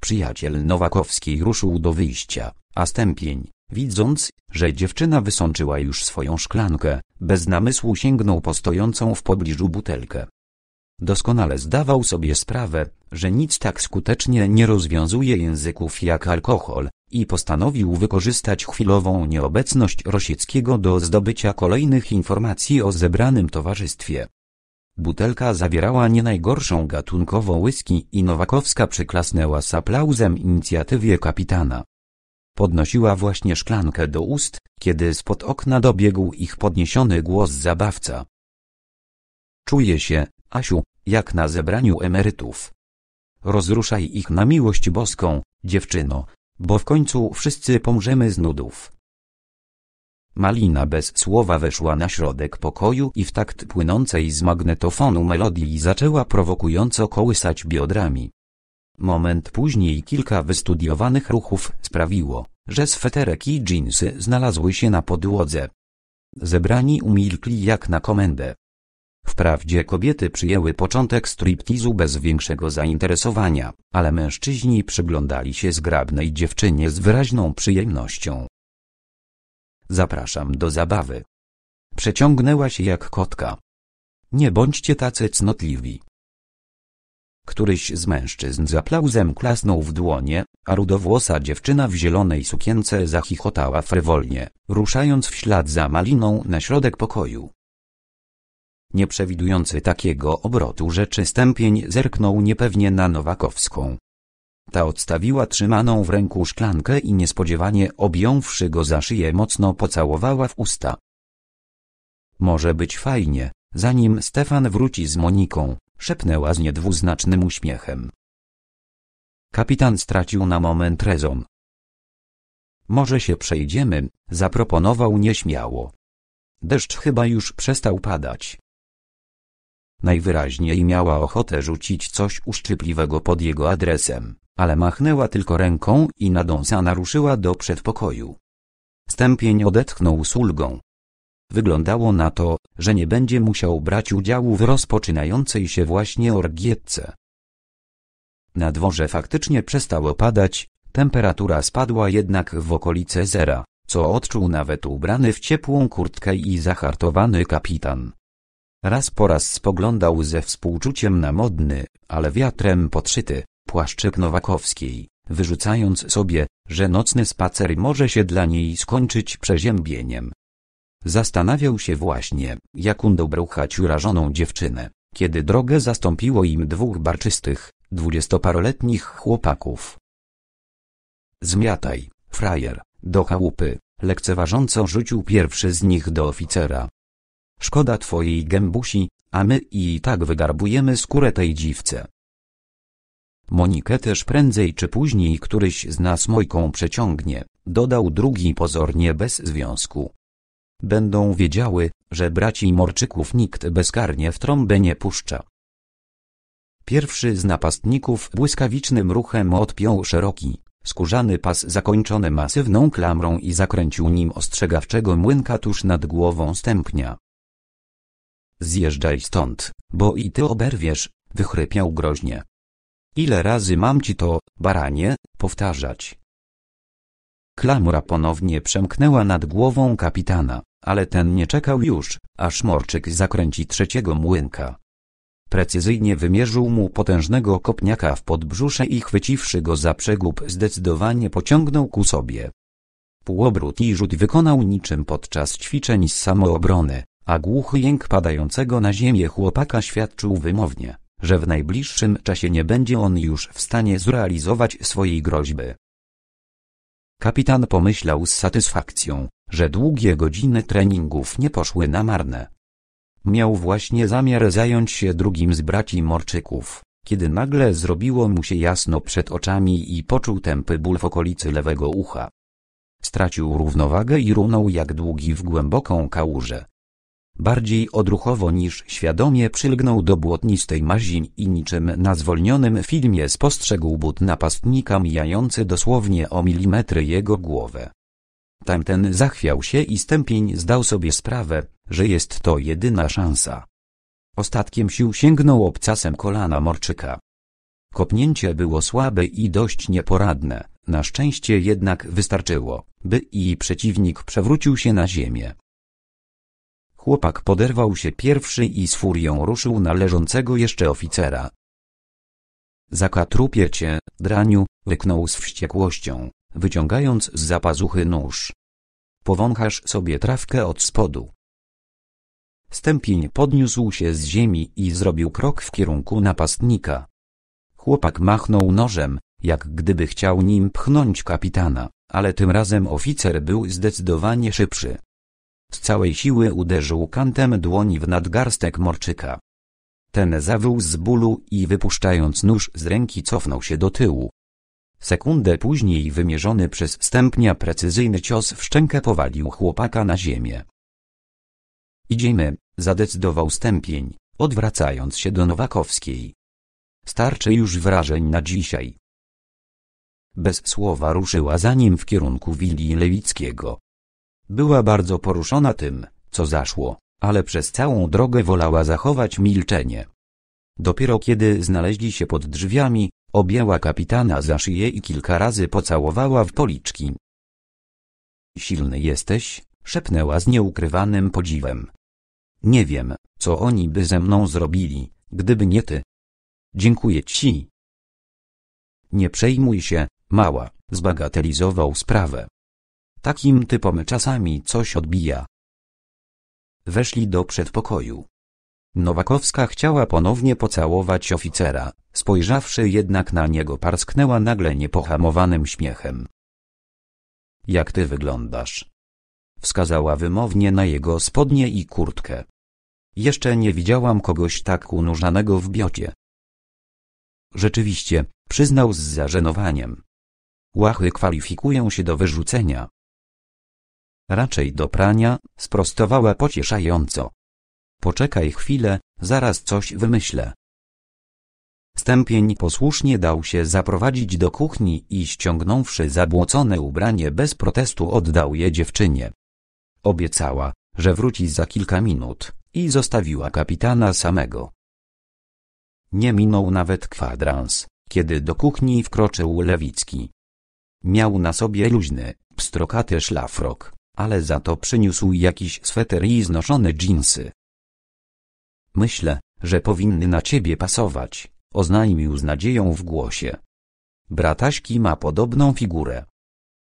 Przyjaciel Nowakowskiej ruszył do wyjścia, a stępień, widząc, że dziewczyna wysączyła już swoją szklankę, bez namysłu sięgnął po stojącą w pobliżu butelkę. Doskonale zdawał sobie sprawę, że nic tak skutecznie nie rozwiązuje języków jak alkohol i postanowił wykorzystać chwilową nieobecność Rosieckiego do zdobycia kolejnych informacji o zebranym towarzystwie. Butelka zawierała nie najgorszą gatunkowo whisky i Nowakowska przyklasnęła z aplauzem inicjatywie kapitana. Podnosiła właśnie szklankę do ust, kiedy spod okna dobiegł ich podniesiony głos zabawca. Czuję się, Asiu, jak na zebraniu emerytów. Rozruszaj ich na miłość boską, dziewczyno, bo w końcu wszyscy pomrzemy z nudów. Malina bez słowa weszła na środek pokoju i w takt płynącej z magnetofonu melodii zaczęła prowokująco kołysać biodrami. Moment później kilka wystudiowanych ruchów sprawiło, że sweterek i dżinsy znalazły się na podłodze. Zebrani umilkli jak na komendę. Wprawdzie kobiety przyjęły początek striptizu bez większego zainteresowania, ale mężczyźni przyglądali się zgrabnej dziewczynie z wyraźną przyjemnością. Zapraszam do zabawy. Przeciągnęła się jak kotka. Nie bądźcie tacy cnotliwi. Któryś z mężczyzn z aplauzem klasnął w dłonie, a rudowłosa dziewczyna w zielonej sukience zachichotała frywolnie, ruszając w ślad za maliną na środek pokoju. Nieprzewidujący takiego obrotu rzeczy stępień zerknął niepewnie na Nowakowską. Ta odstawiła trzymaną w ręku szklankę i niespodziewanie objąwszy go za szyję mocno pocałowała w usta. Może być fajnie, zanim Stefan wróci z Moniką, szepnęła z niedwuznacznym uśmiechem. Kapitan stracił na moment rezon. Może się przejdziemy, zaproponował nieśmiało. Deszcz chyba już przestał padać. Najwyraźniej miała ochotę rzucić coś uszczypliwego pod jego adresem, ale machnęła tylko ręką i nadąsana ruszyła do przedpokoju. Stępień odetchnął z ulgą. Wyglądało na to, że nie będzie musiał brać udziału w rozpoczynającej się właśnie orgietce. Na dworze faktycznie przestało padać, temperatura spadła jednak w okolice zera, co odczuł nawet ubrany w ciepłą kurtkę i zahartowany kapitan. Raz po raz spoglądał ze współczuciem na modny, ale wiatrem podszyty, płaszczyk Nowakowskiej, wyrzucając sobie, że nocny spacer może się dla niej skończyć przeziębieniem. Zastanawiał się właśnie, jak udobruchać urażoną dziewczynę, kiedy drogę zastąpiło im dwóch barczystych, dwudziestoparoletnich chłopaków. Zmiataj, frajer, do chałupy, lekceważąco rzucił pierwszy z nich do oficera, Szkoda twojej gębusi, a my i tak wygarbujemy skórę tej dziwce. Monikę też prędzej czy później któryś z nas mojką przeciągnie, dodał drugi pozornie bez związku. Będą wiedziały, że braci Morczyków nikt bezkarnie w trąbę nie puszcza. Pierwszy z napastników błyskawicznym ruchem odpiął szeroki, skórzany pas zakończony masywną klamrą i zakręcił nim ostrzegawczego młynka tuż nad głową stępnia. Zjeżdżaj stąd, bo i ty oberwiesz, wychrypiał groźnie. Ile razy mam ci to, baranie, powtarzać? Klamura ponownie przemknęła nad głową kapitana, ale ten nie czekał już, aż Morczyk zakręci trzeciego młynka. Precyzyjnie wymierzył mu potężnego kopniaka w podbrzusze i chwyciwszy go za przegub zdecydowanie pociągnął ku sobie. Półobrót i rzut wykonał niczym podczas ćwiczeń z samoobrony, a głuchy jęk padającego na ziemię chłopaka świadczył wymownie, że w najbliższym czasie nie będzie on już w stanie zrealizować swojej groźby. Kapitan pomyślał z satysfakcją, że długie godziny treningów nie poszły na marne. Miał właśnie zamiar zająć się drugim z braci Morczyków, kiedy nagle zrobiło mu się jasno przed oczami i poczuł tępy ból w okolicy lewego ucha. Stracił równowagę i runął jak długi w głęboką kałużę bardziej odruchowo niż świadomie przylgnął do błotnistej mazi i niczym na zwolnionym filmie spostrzegł but napastnika mijający dosłownie o milimetry jego głowę. Tamten zachwiał się i stępień zdał sobie sprawę, że jest to jedyna szansa. Ostatkiem sił sięgnął obcasem kolana Morczyka. Kopnięcie było słabe i dość nieporadne, na szczęście jednak wystarczyło, by i przeciwnik przewrócił się na ziemię. Chłopak poderwał się pierwszy i z furią ruszył na leżącego jeszcze oficera. Zakatrupię cię, draniu, ryknął z wściekłością, wyciągając z zapazuchy nóż. Powąchasz sobie trawkę od spodu. Stępień podniósł się z ziemi i zrobił krok w kierunku napastnika. Chłopak machnął nożem, jak gdyby chciał nim pchnąć kapitana, ale tym razem oficer był zdecydowanie szybszy. Z całej siły uderzył kantem dłoni w nadgarstek Morczyka. Ten zawył z bólu i wypuszczając nóż z ręki cofnął się do tyłu. Sekundę później wymierzony przez stępnia precyzyjny cios w szczękę powalił chłopaka na ziemię. Idziemy, zadecydował stępień, odwracając się do Nowakowskiej. Starczy już wrażeń na dzisiaj. Bez słowa ruszyła za nim w kierunku willi Lewickiego. Była bardzo poruszona tym, co zaszło, ale przez całą drogę wolała zachować milczenie. Dopiero kiedy znaleźli się pod drzwiami, objęła kapitana za szyję i kilka razy pocałowała w policzki. Silny jesteś, szepnęła z nieukrywanym podziwem. Nie wiem, co oni by ze mną zrobili, gdyby nie ty. Dziękuję ci. Nie przejmuj się, mała, zbagatelizował sprawę. Takim typom czasami coś odbija. Weszli do przedpokoju. Nowakowska chciała ponownie pocałować oficera, spojrzawszy jednak na niego parsknęła nagle niepohamowanym śmiechem. Jak ty wyglądasz? Wskazała wymownie na jego spodnie i kurtkę. Jeszcze nie widziałam kogoś tak unurzanego w biocie. Rzeczywiście, przyznał z zażenowaniem. Łachy kwalifikują się do wyrzucenia raczej do prania, sprostowała pocieszająco. Poczekaj chwilę, zaraz coś wymyślę. Stępień posłusznie dał się zaprowadzić do kuchni i ściągnąwszy zabłocone ubranie bez protestu oddał je dziewczynie. Obiecała, że wróci za kilka minut i zostawiła kapitana samego. Nie minął nawet kwadrans, kiedy do kuchni wkroczył Lewicki. Miał na sobie luźny, pstrokaty szlafrok, ale za to przyniósł jakiś sweter i znoszone dżinsy. Myślę, że powinny na ciebie pasować, oznajmił z nadzieją w głosie. Brataśki ma podobną figurę.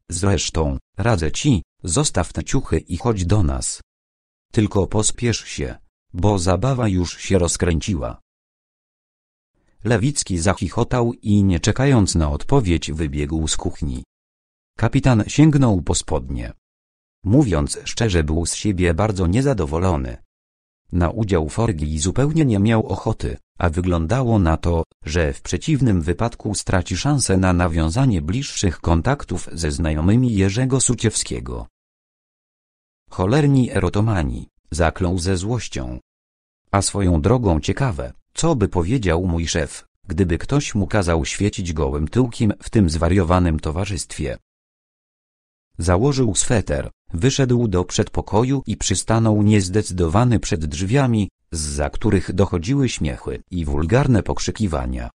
Zresztą, radzę ci, zostaw te ciuchy i chodź do nas. Tylko pospiesz się, bo zabawa już się rozkręciła. Lewicki zachichotał i nie czekając na odpowiedź wybiegł z kuchni. Kapitan sięgnął po spodnie. Mówiąc szczerze był z siebie bardzo niezadowolony. Na udział Forgi zupełnie nie miał ochoty, a wyglądało na to, że w przeciwnym wypadku straci szansę na nawiązanie bliższych kontaktów ze znajomymi Jerzego Suciewskiego. Cholerni erotomani, zaklął ze złością. A swoją drogą ciekawe, co by powiedział mój szef, gdyby ktoś mu kazał świecić gołym tyłkiem w tym zwariowanym towarzystwie. Założył sweter, wyszedł do przedpokoju i przystanął niezdecydowany przed drzwiami, za których dochodziły śmiechy i wulgarne pokrzykiwania.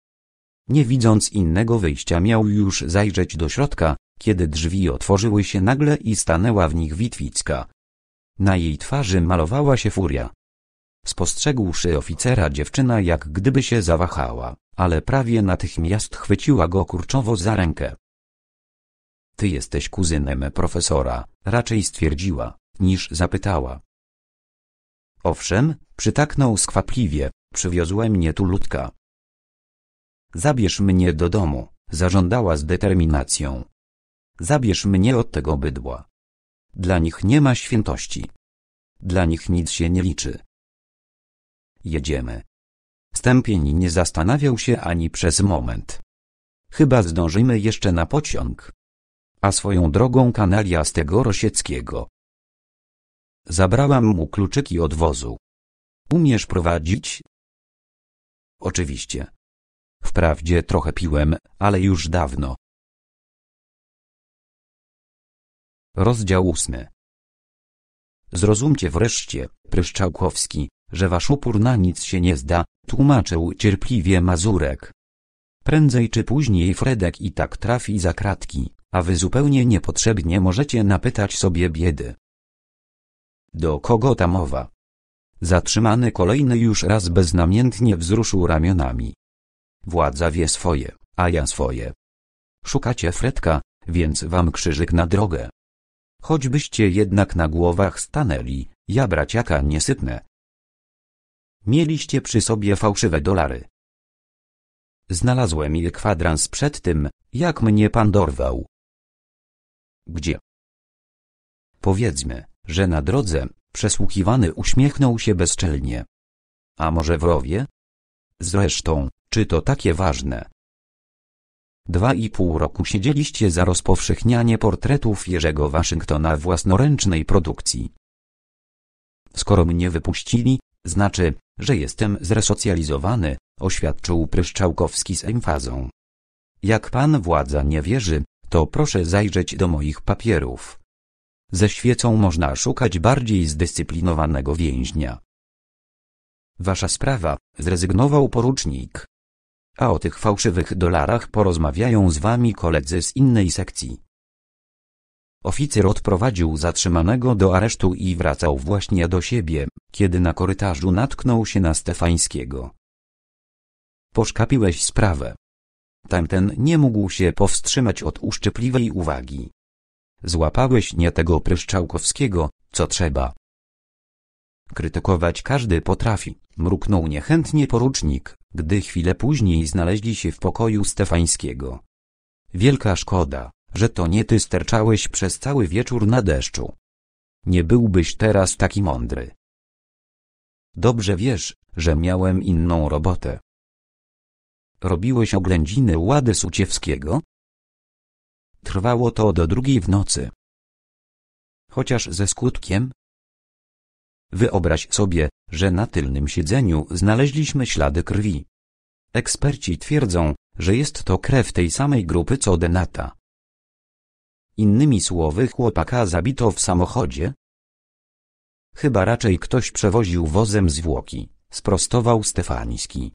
Nie widząc innego wyjścia miał już zajrzeć do środka, kiedy drzwi otworzyły się nagle i stanęła w nich Witwicka. Na jej twarzy malowała się furia. Spostrzegłszy oficera dziewczyna jak gdyby się zawahała, ale prawie natychmiast chwyciła go kurczowo za rękę ty jesteś kuzynem profesora, raczej stwierdziła, niż zapytała. Owszem, przytaknął skwapliwie, przywiozłem mnie tu ludka. Zabierz mnie do domu, zażądała z determinacją. Zabierz mnie od tego bydła. Dla nich nie ma świętości. Dla nich nic się nie liczy. Jedziemy. Stępień nie zastanawiał się ani przez moment. Chyba zdążymy jeszcze na pociąg. A swoją drogą kanalia z tego Rosieckiego. Zabrałam mu kluczyki od wozu.
Umiesz prowadzić? Oczywiście. Wprawdzie trochę piłem, ale już dawno. Rozdział
ósmy. Zrozumcie wreszcie, Pryszczałkowski, że wasz upór na nic się nie zda, tłumaczył cierpliwie Mazurek. Prędzej czy później Fredek i tak trafi za kratki a wy zupełnie niepotrzebnie możecie napytać sobie biedy. Do kogo ta mowa? Zatrzymany kolejny już raz beznamiętnie wzruszył ramionami. Władza wie swoje, a ja swoje. Szukacie Fredka, więc wam krzyżyk na drogę. Choćbyście jednak na głowach stanęli, ja braciaka nie sypnę. Mieliście przy sobie fałszywe dolary. Znalazłem je kwadrans przed tym, jak mnie pan dorwał. Gdzie? Powiedzmy, że na drodze, przesłuchiwany uśmiechnął się bezczelnie. A może w rowie? Zresztą, czy to takie ważne? Dwa i pół roku siedzieliście za rozpowszechnianie portretów Jerzego Waszyngtona własnoręcznej produkcji. Skoro mnie wypuścili, znaczy, że jestem zresocjalizowany, oświadczył Pryszczałkowski z emfazą. Jak pan władza nie wierzy, to proszę zajrzeć do moich papierów. Ze świecą można szukać bardziej zdyscyplinowanego więźnia. Wasza sprawa, zrezygnował porucznik. A o tych fałszywych dolarach porozmawiają z wami koledzy z innej sekcji. Oficer odprowadził zatrzymanego do aresztu i wracał właśnie do siebie, kiedy na korytarzu natknął się na Stefańskiego. Poszkapiłeś sprawę, Tamten nie mógł się powstrzymać od uszczypliwej uwagi. Złapałeś nie tego pryszczałkowskiego, co trzeba. Krytykować każdy potrafi, mruknął niechętnie porucznik, gdy chwilę później znaleźli się w pokoju Stefańskiego. Wielka szkoda, że to nie ty sterczałeś przez cały wieczór na deszczu. Nie byłbyś teraz taki mądry. Dobrze wiesz, że miałem inną robotę. Robiłeś oględziny Łady Suciewskiego? Trwało to do drugiej w nocy. Chociaż ze skutkiem? Wyobraź sobie, że na tylnym siedzeniu znaleźliśmy ślady krwi. Eksperci twierdzą, że jest to krew tej samej grupy co Denata. Innymi słowy chłopaka zabito w samochodzie? Chyba raczej ktoś przewoził wozem zwłoki, sprostował Stefaniński.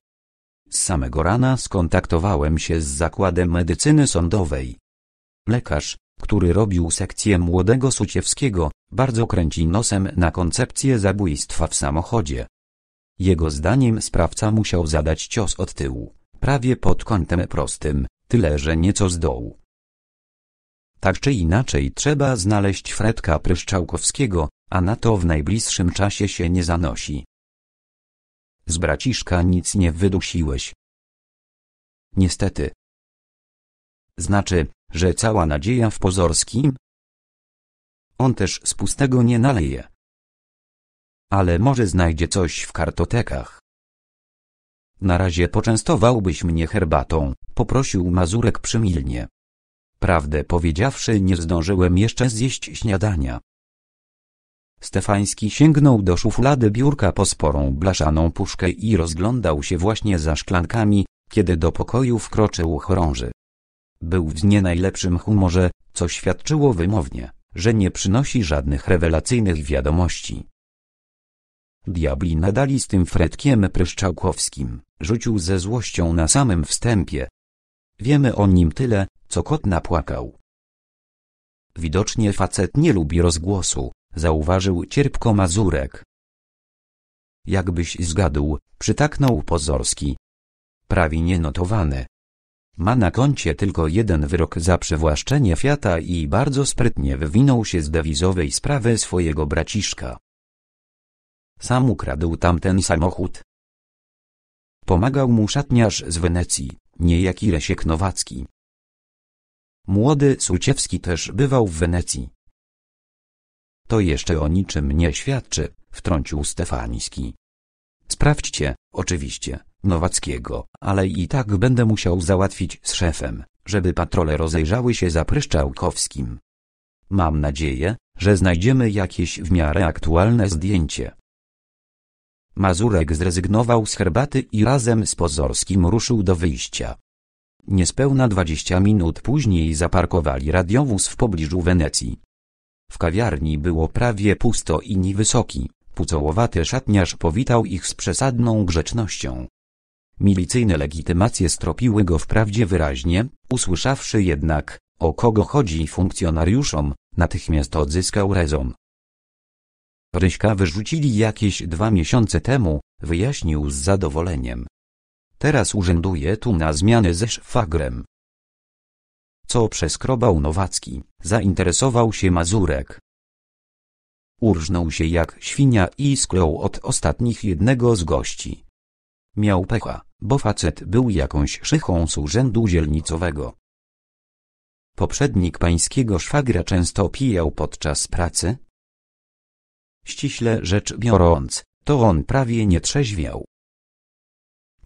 Z samego rana skontaktowałem się z zakładem medycyny sądowej. Lekarz, który robił sekcję młodego Suciewskiego, bardzo kręci nosem na koncepcję zabójstwa w samochodzie. Jego zdaniem sprawca musiał zadać cios od tyłu, prawie pod kątem prostym, tyle że nieco z dołu. Tak czy inaczej trzeba znaleźć Fredka Pryszczałkowskiego, a na to w najbliższym czasie się nie zanosi. Z braciszka nic nie wydusiłeś. Niestety. Znaczy, że cała nadzieja w pozorskim? On też z pustego nie naleje. Ale może znajdzie coś w kartotekach. Na razie poczęstowałbyś mnie herbatą, poprosił Mazurek przymilnie. Prawdę powiedziawszy nie zdążyłem jeszcze zjeść śniadania. Stefański sięgnął do szuflady biurka po sporą blaszaną puszkę i rozglądał się właśnie za szklankami, kiedy do pokoju wkroczył chorąży. Był w nie najlepszym humorze, co świadczyło wymownie, że nie przynosi żadnych rewelacyjnych wiadomości. Diabli nadali z tym Fredkiem Pryszczałkowskim, rzucił ze złością na samym wstępie. Wiemy o nim tyle, co kot napłakał. Widocznie facet nie lubi rozgłosu, zauważył cierpko Mazurek. Jakbyś zgadł, przytaknął Pozorski. Prawie nienotowane. Ma na koncie tylko jeden wyrok za przewłaszczenie Fiata i bardzo sprytnie wywinął się z dewizowej sprawy swojego braciszka. Sam ukradł tamten samochód. Pomagał mu szatniarz z Wenecji, niejaki Lesiek Nowacki. Młody Suciewski też bywał w Wenecji. To jeszcze o niczym nie świadczy, wtrącił Stefaniński. Sprawdźcie, oczywiście, Nowackiego, ale i tak będę musiał załatwić z szefem, żeby patrole rozejrzały się za Pryszczałkowskim. Mam nadzieję, że znajdziemy jakieś w miarę aktualne zdjęcie. Mazurek zrezygnował z herbaty i razem z Pozorskim ruszył do wyjścia. Niespełna dwadzieścia minut później zaparkowali radiowóz w pobliżu Wenecji. W kawiarni było prawie pusto i niewysoki, pucołowaty szatniarz powitał ich z przesadną grzecznością. Milicyjne legitymacje stropiły go wprawdzie wyraźnie, usłyszawszy jednak, o kogo chodzi funkcjonariuszom, natychmiast odzyskał rezon. Ryśka wyrzucili jakieś dwa miesiące temu, wyjaśnił z zadowoleniem. Teraz urzęduje tu na zmianę ze szwagrem co przeskrobał Nowacki, zainteresował się Mazurek. Urżnął się jak świnia i sklął od ostatnich jednego z gości. Miał pecha, bo facet był jakąś szychą z urzędu dzielnicowego. Poprzednik pańskiego szwagra często pijał podczas pracy? Ściśle rzecz biorąc, to on prawie nie trzeźwiał.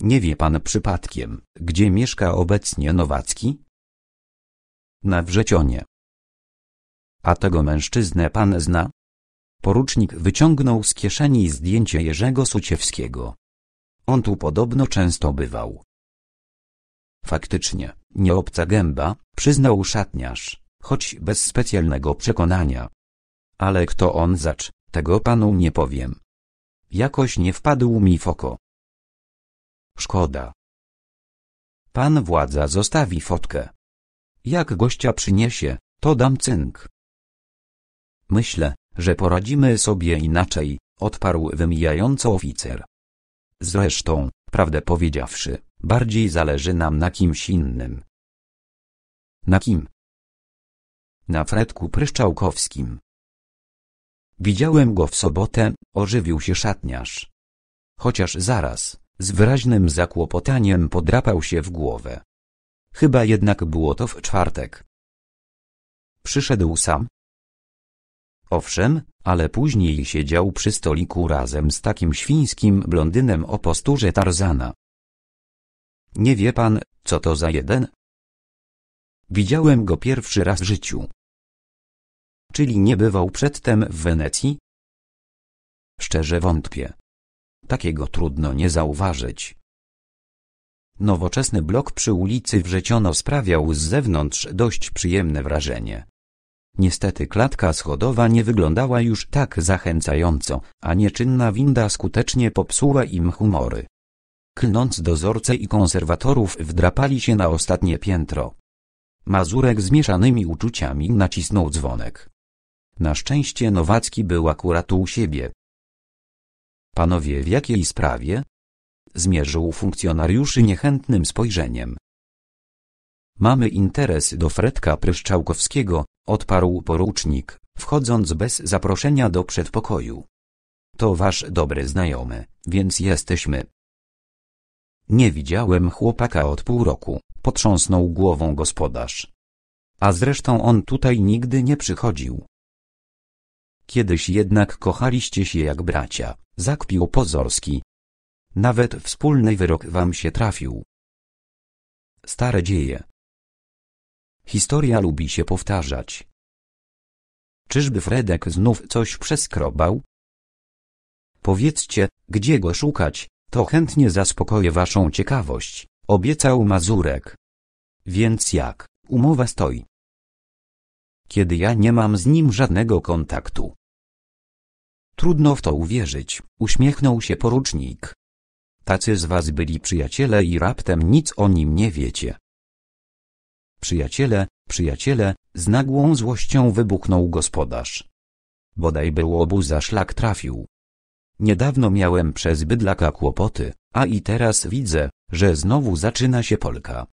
Nie wie pan przypadkiem, gdzie mieszka obecnie Nowacki? na wrzecionie. A tego mężczyznę pan zna? Porucznik wyciągnął z kieszeni zdjęcie Jerzego Suciewskiego. On tu podobno często bywał. Faktycznie, nie obca gęba, przyznał szatniarz, choć bez specjalnego przekonania. Ale kto on zacz, tego panu nie powiem. Jakoś nie wpadł mi w oko. Szkoda. Pan władza zostawi fotkę. Jak gościa przyniesie, to dam cynk. Myślę, że poradzimy sobie inaczej, odparł wymijająco oficer. Zresztą, prawdę powiedziawszy, bardziej zależy nam na kimś innym. Na kim? Na Fredku Pryszczałkowskim. Widziałem go w sobotę, ożywił się szatniarz. Chociaż zaraz, z wyraźnym zakłopotaniem podrapał się w głowę. Chyba jednak było to w czwartek. Przyszedł sam? Owszem, ale później siedział przy stoliku razem z takim świńskim blondynem o posturze Tarzana. Nie wie pan, co to za jeden?
Widziałem go pierwszy raz w życiu. Czyli nie bywał
przedtem w Wenecji? Szczerze wątpię. Takiego trudno nie zauważyć. Nowoczesny blok przy ulicy Wrzeciono sprawiał z zewnątrz dość przyjemne wrażenie. Niestety klatka schodowa nie wyglądała już tak zachęcająco, a nieczynna winda skutecznie popsuła im humory. Klnąc dozorce i konserwatorów wdrapali się na ostatnie piętro. Mazurek z mieszanymi uczuciami nacisnął dzwonek. Na szczęście Nowacki był akurat u siebie. Panowie w jakiej sprawie? Zmierzył funkcjonariuszy niechętnym spojrzeniem. Mamy interes do Fredka Pryszczałkowskiego, odparł porucznik, wchodząc bez zaproszenia do przedpokoju. To wasz dobry znajomy, więc jesteśmy. Nie widziałem chłopaka od pół roku, potrząsnął głową gospodarz. A zresztą on tutaj nigdy nie przychodził. Kiedyś jednak kochaliście się jak bracia, zakpił Pozorski, nawet wspólny wyrok wam się trafił. Stare dzieje.
Historia lubi się powtarzać. Czyżby
Fredek znów coś przeskrobał? Powiedzcie, gdzie go szukać, to chętnie zaspokoję waszą ciekawość, obiecał Mazurek. Więc jak, umowa stoi? Kiedy ja nie mam z nim żadnego kontaktu. Trudno w to uwierzyć, uśmiechnął się porucznik. Tacy z was byli przyjaciele i raptem nic o nim nie wiecie. Przyjaciele, przyjaciele, z nagłą złością wybuchnął gospodarz. Bodaj był obu za szlak trafił. Niedawno miałem przez bydlaka kłopoty, a i teraz widzę, że znowu zaczyna się Polka.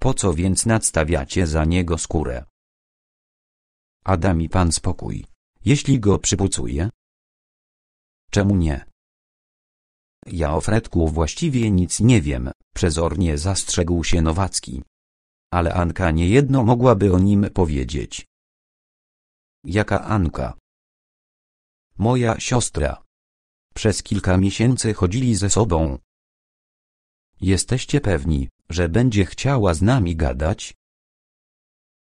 Po co więc nadstawiacie za niego skórę? Adam mi pan spokój. Jeśli go przypucuje? Czemu nie? Ja o Fredku właściwie nic nie wiem, przezornie zastrzegł się Nowacki. Ale Anka niejedno mogłaby o nim powiedzieć. Jaka Anka? Moja siostra. Przez kilka miesięcy chodzili ze sobą. Jesteście pewni, że będzie chciała
z nami gadać?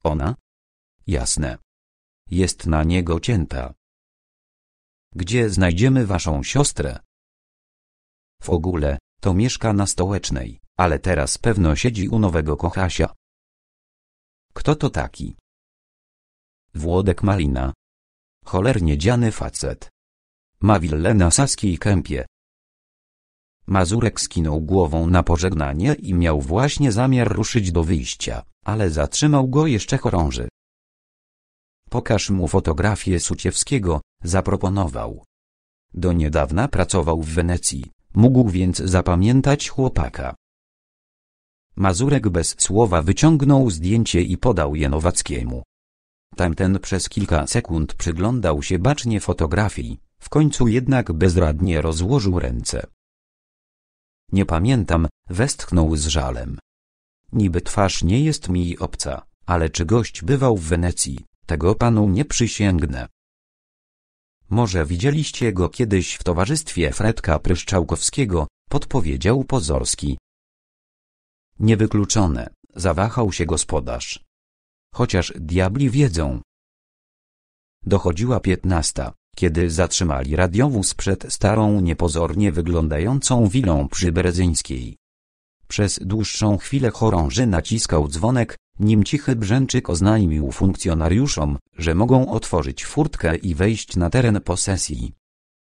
Ona? Jasne. Jest
na niego cięta. Gdzie znajdziemy waszą siostrę? W ogóle, to mieszka na stołecznej, ale teraz pewno siedzi u nowego kochasia. Kto to taki? Włodek Malina. Cholernie dziany facet. Ma willę na Saskiej Kępie. Mazurek skinął głową na pożegnanie i miał właśnie zamiar ruszyć do wyjścia, ale zatrzymał go jeszcze chorąży. Pokaż mu fotografię Suciewskiego, zaproponował. Do niedawna pracował w Wenecji, Mógł więc zapamiętać chłopaka. Mazurek bez słowa wyciągnął zdjęcie i podał je Nowackiemu. Tamten przez kilka sekund przyglądał się bacznie fotografii, w końcu jednak bezradnie rozłożył ręce. Nie pamiętam, westchnął z żalem. Niby twarz nie jest mi obca, ale czy gość bywał w Wenecji, tego panu nie przysięgnę. Może widzieliście go kiedyś w towarzystwie Fredka Pryszczałkowskiego, podpowiedział Pozorski. Niewykluczone, zawahał się gospodarz. Chociaż diabli wiedzą. Dochodziła piętnasta, kiedy zatrzymali radiowóz przed starą niepozornie wyglądającą wilą przy Berezyńskiej. Przez dłuższą chwilę chorąży naciskał dzwonek, nim cichy brzęczyk oznajmił funkcjonariuszom, że mogą otworzyć furtkę i wejść na teren posesji.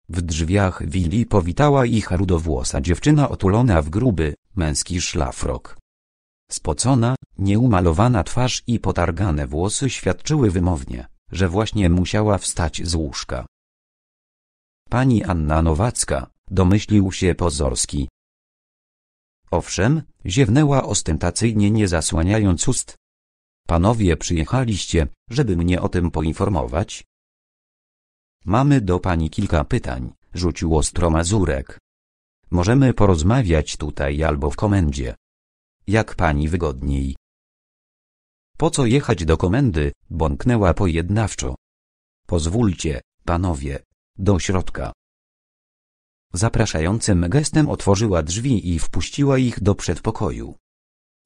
W drzwiach willi powitała ich rudowłosa dziewczyna otulona w gruby, męski szlafrok. Spocona, nieumalowana twarz i potargane włosy świadczyły wymownie, że właśnie musiała wstać z łóżka. Pani Anna Nowacka, domyślił się Pozorski, Owszem, ziewnęła ostentacyjnie nie zasłaniając ust. Panowie przyjechaliście, żeby mnie o tym poinformować? Mamy do pani kilka pytań, rzucił ostro Mazurek. Możemy porozmawiać tutaj albo w komendzie. Jak pani wygodniej. Po co jechać do komendy, bąknęła pojednawczo. Pozwólcie, panowie, do środka. Zapraszającym gestem otworzyła drzwi i wpuściła ich do przedpokoju.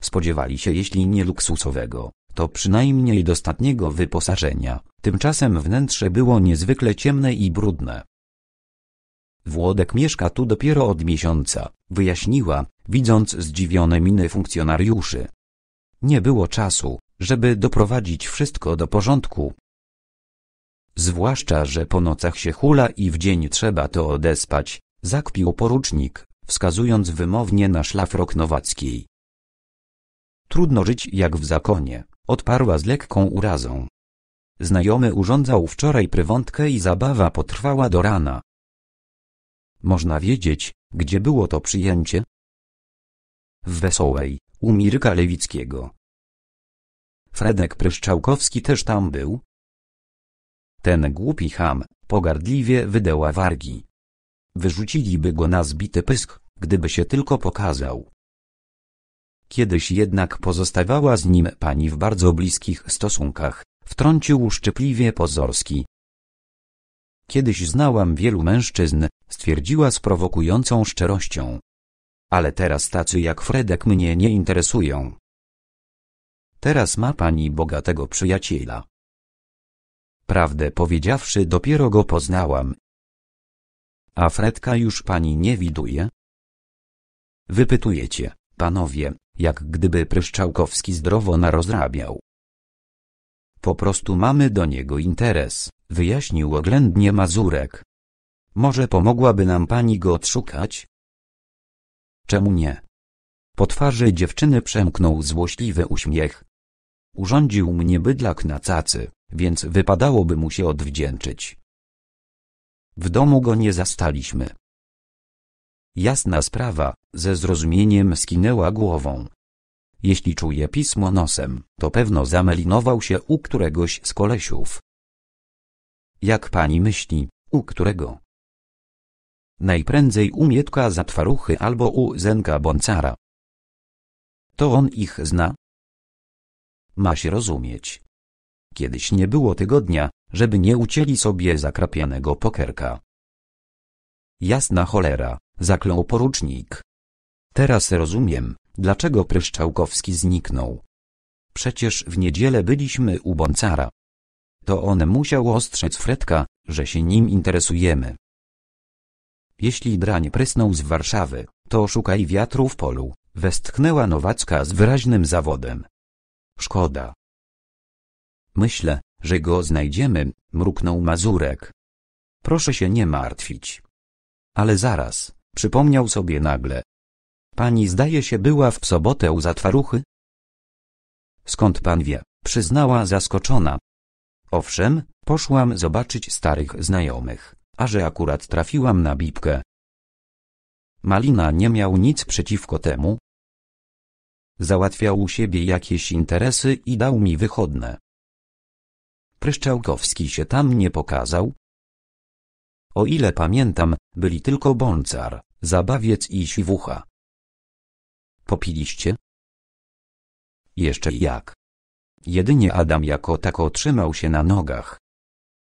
Spodziewali się jeśli nie luksusowego, to przynajmniej dostatniego wyposażenia, tymczasem wnętrze było niezwykle ciemne i brudne. Włodek mieszka tu dopiero od miesiąca, wyjaśniła, widząc zdziwione miny funkcjonariuszy. Nie było czasu, żeby doprowadzić wszystko do porządku. Zwłaszcza, że po nocach się hula i w dzień trzeba to odespać, Zakpił porucznik, wskazując wymownie na szlafrok Nowackiej. Trudno żyć jak w zakonie, odparła z lekką urazą. Znajomy urządzał wczoraj prywątkę i zabawa potrwała do rana. Można wiedzieć, gdzie było to przyjęcie? W Wesołej, u Mirka Lewickiego. Fredek Pryszczałkowski też tam był. Ten głupi ham, pogardliwie wydeła wargi. Wyrzuciliby go na zbity pysk, gdyby się tylko pokazał. Kiedyś jednak pozostawała z nim pani w bardzo bliskich stosunkach, wtrącił szczypliwie Pozorski. Kiedyś znałam wielu mężczyzn, stwierdziła z prowokującą szczerością. Ale teraz tacy jak Fredek mnie nie interesują. Teraz ma pani bogatego przyjaciela. Prawdę powiedziawszy dopiero go poznałam a Fredka już pani nie widuje? Wypytujecie, panowie, jak gdyby Pryszczałkowski zdrowo narozrabiał. Po prostu mamy do niego interes, wyjaśnił oględnie Mazurek. Może pomogłaby nam pani go odszukać? Czemu nie? Po twarzy dziewczyny przemknął złośliwy uśmiech. Urządził mnie bydlak na cacy, więc wypadałoby mu się odwdzięczyć. W domu go nie zastaliśmy. Jasna sprawa, ze zrozumieniem skinęła głową. Jeśli czuje pismo nosem, to pewno zamelinował się u któregoś z kolesiów. Jak pani myśli, u którego? Najprędzej u Mietka Zatwaruchy albo u Zenka Boncara. To on ich zna? Ma się rozumieć. Kiedyś nie było tygodnia, żeby nie ucięli sobie zakrapianego pokerka. Jasna cholera, zaklął porucznik. Teraz rozumiem, dlaczego Pryszczałkowski zniknął. Przecież w niedzielę byliśmy u Boncara. To on musiał ostrzec Fredka, że się nim interesujemy. Jeśli drań prysnął z Warszawy, to szukaj wiatru w polu, westchnęła Nowacka z wyraźnym zawodem. Szkoda. Myślę, że go znajdziemy, mruknął Mazurek. Proszę się nie martwić. Ale zaraz, przypomniał sobie nagle. Pani zdaje się była w sobotę u zatwaruchy? Skąd pan wie? Przyznała zaskoczona. Owszem, poszłam zobaczyć starych znajomych, a że akurat trafiłam na bibkę. Malina nie miał nic przeciwko temu. Załatwiał u siebie jakieś interesy i dał mi wychodne. Pryszczałkowski się tam nie pokazał? O ile pamiętam, byli tylko Boncar,
Zabawiec i Siwucha. Popiliście?
Jeszcze jak. Jedynie Adam jako tako trzymał się na nogach.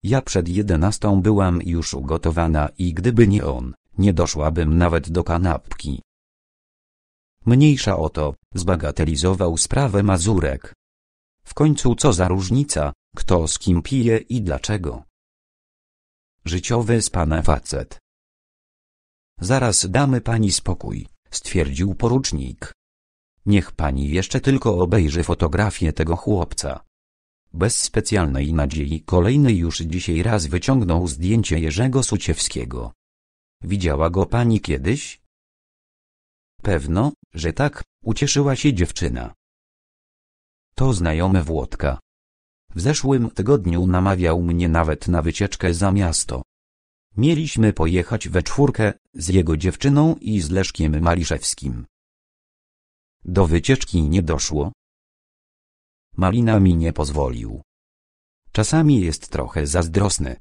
Ja przed jedenastą byłam już ugotowana i gdyby nie on, nie doszłabym nawet do kanapki. Mniejsza o to, zbagatelizował sprawę Mazurek. W końcu co za różnica, kto z kim pije i dlaczego? Życiowy z pana facet. Zaraz damy pani spokój, stwierdził porucznik. Niech pani jeszcze tylko obejrzy fotografię tego chłopca. Bez specjalnej nadziei kolejny już dzisiaj raz wyciągnął zdjęcie Jerzego Suciewskiego. Widziała go pani kiedyś? Pewno, że tak, ucieszyła się dziewczyna. To znajome Włodka. W zeszłym tygodniu namawiał mnie nawet na wycieczkę za miasto. Mieliśmy pojechać we czwórkę, z jego dziewczyną i z Leszkiem Maliszewskim. Do wycieczki nie doszło. Malina mi nie pozwolił. Czasami jest trochę
zazdrosny.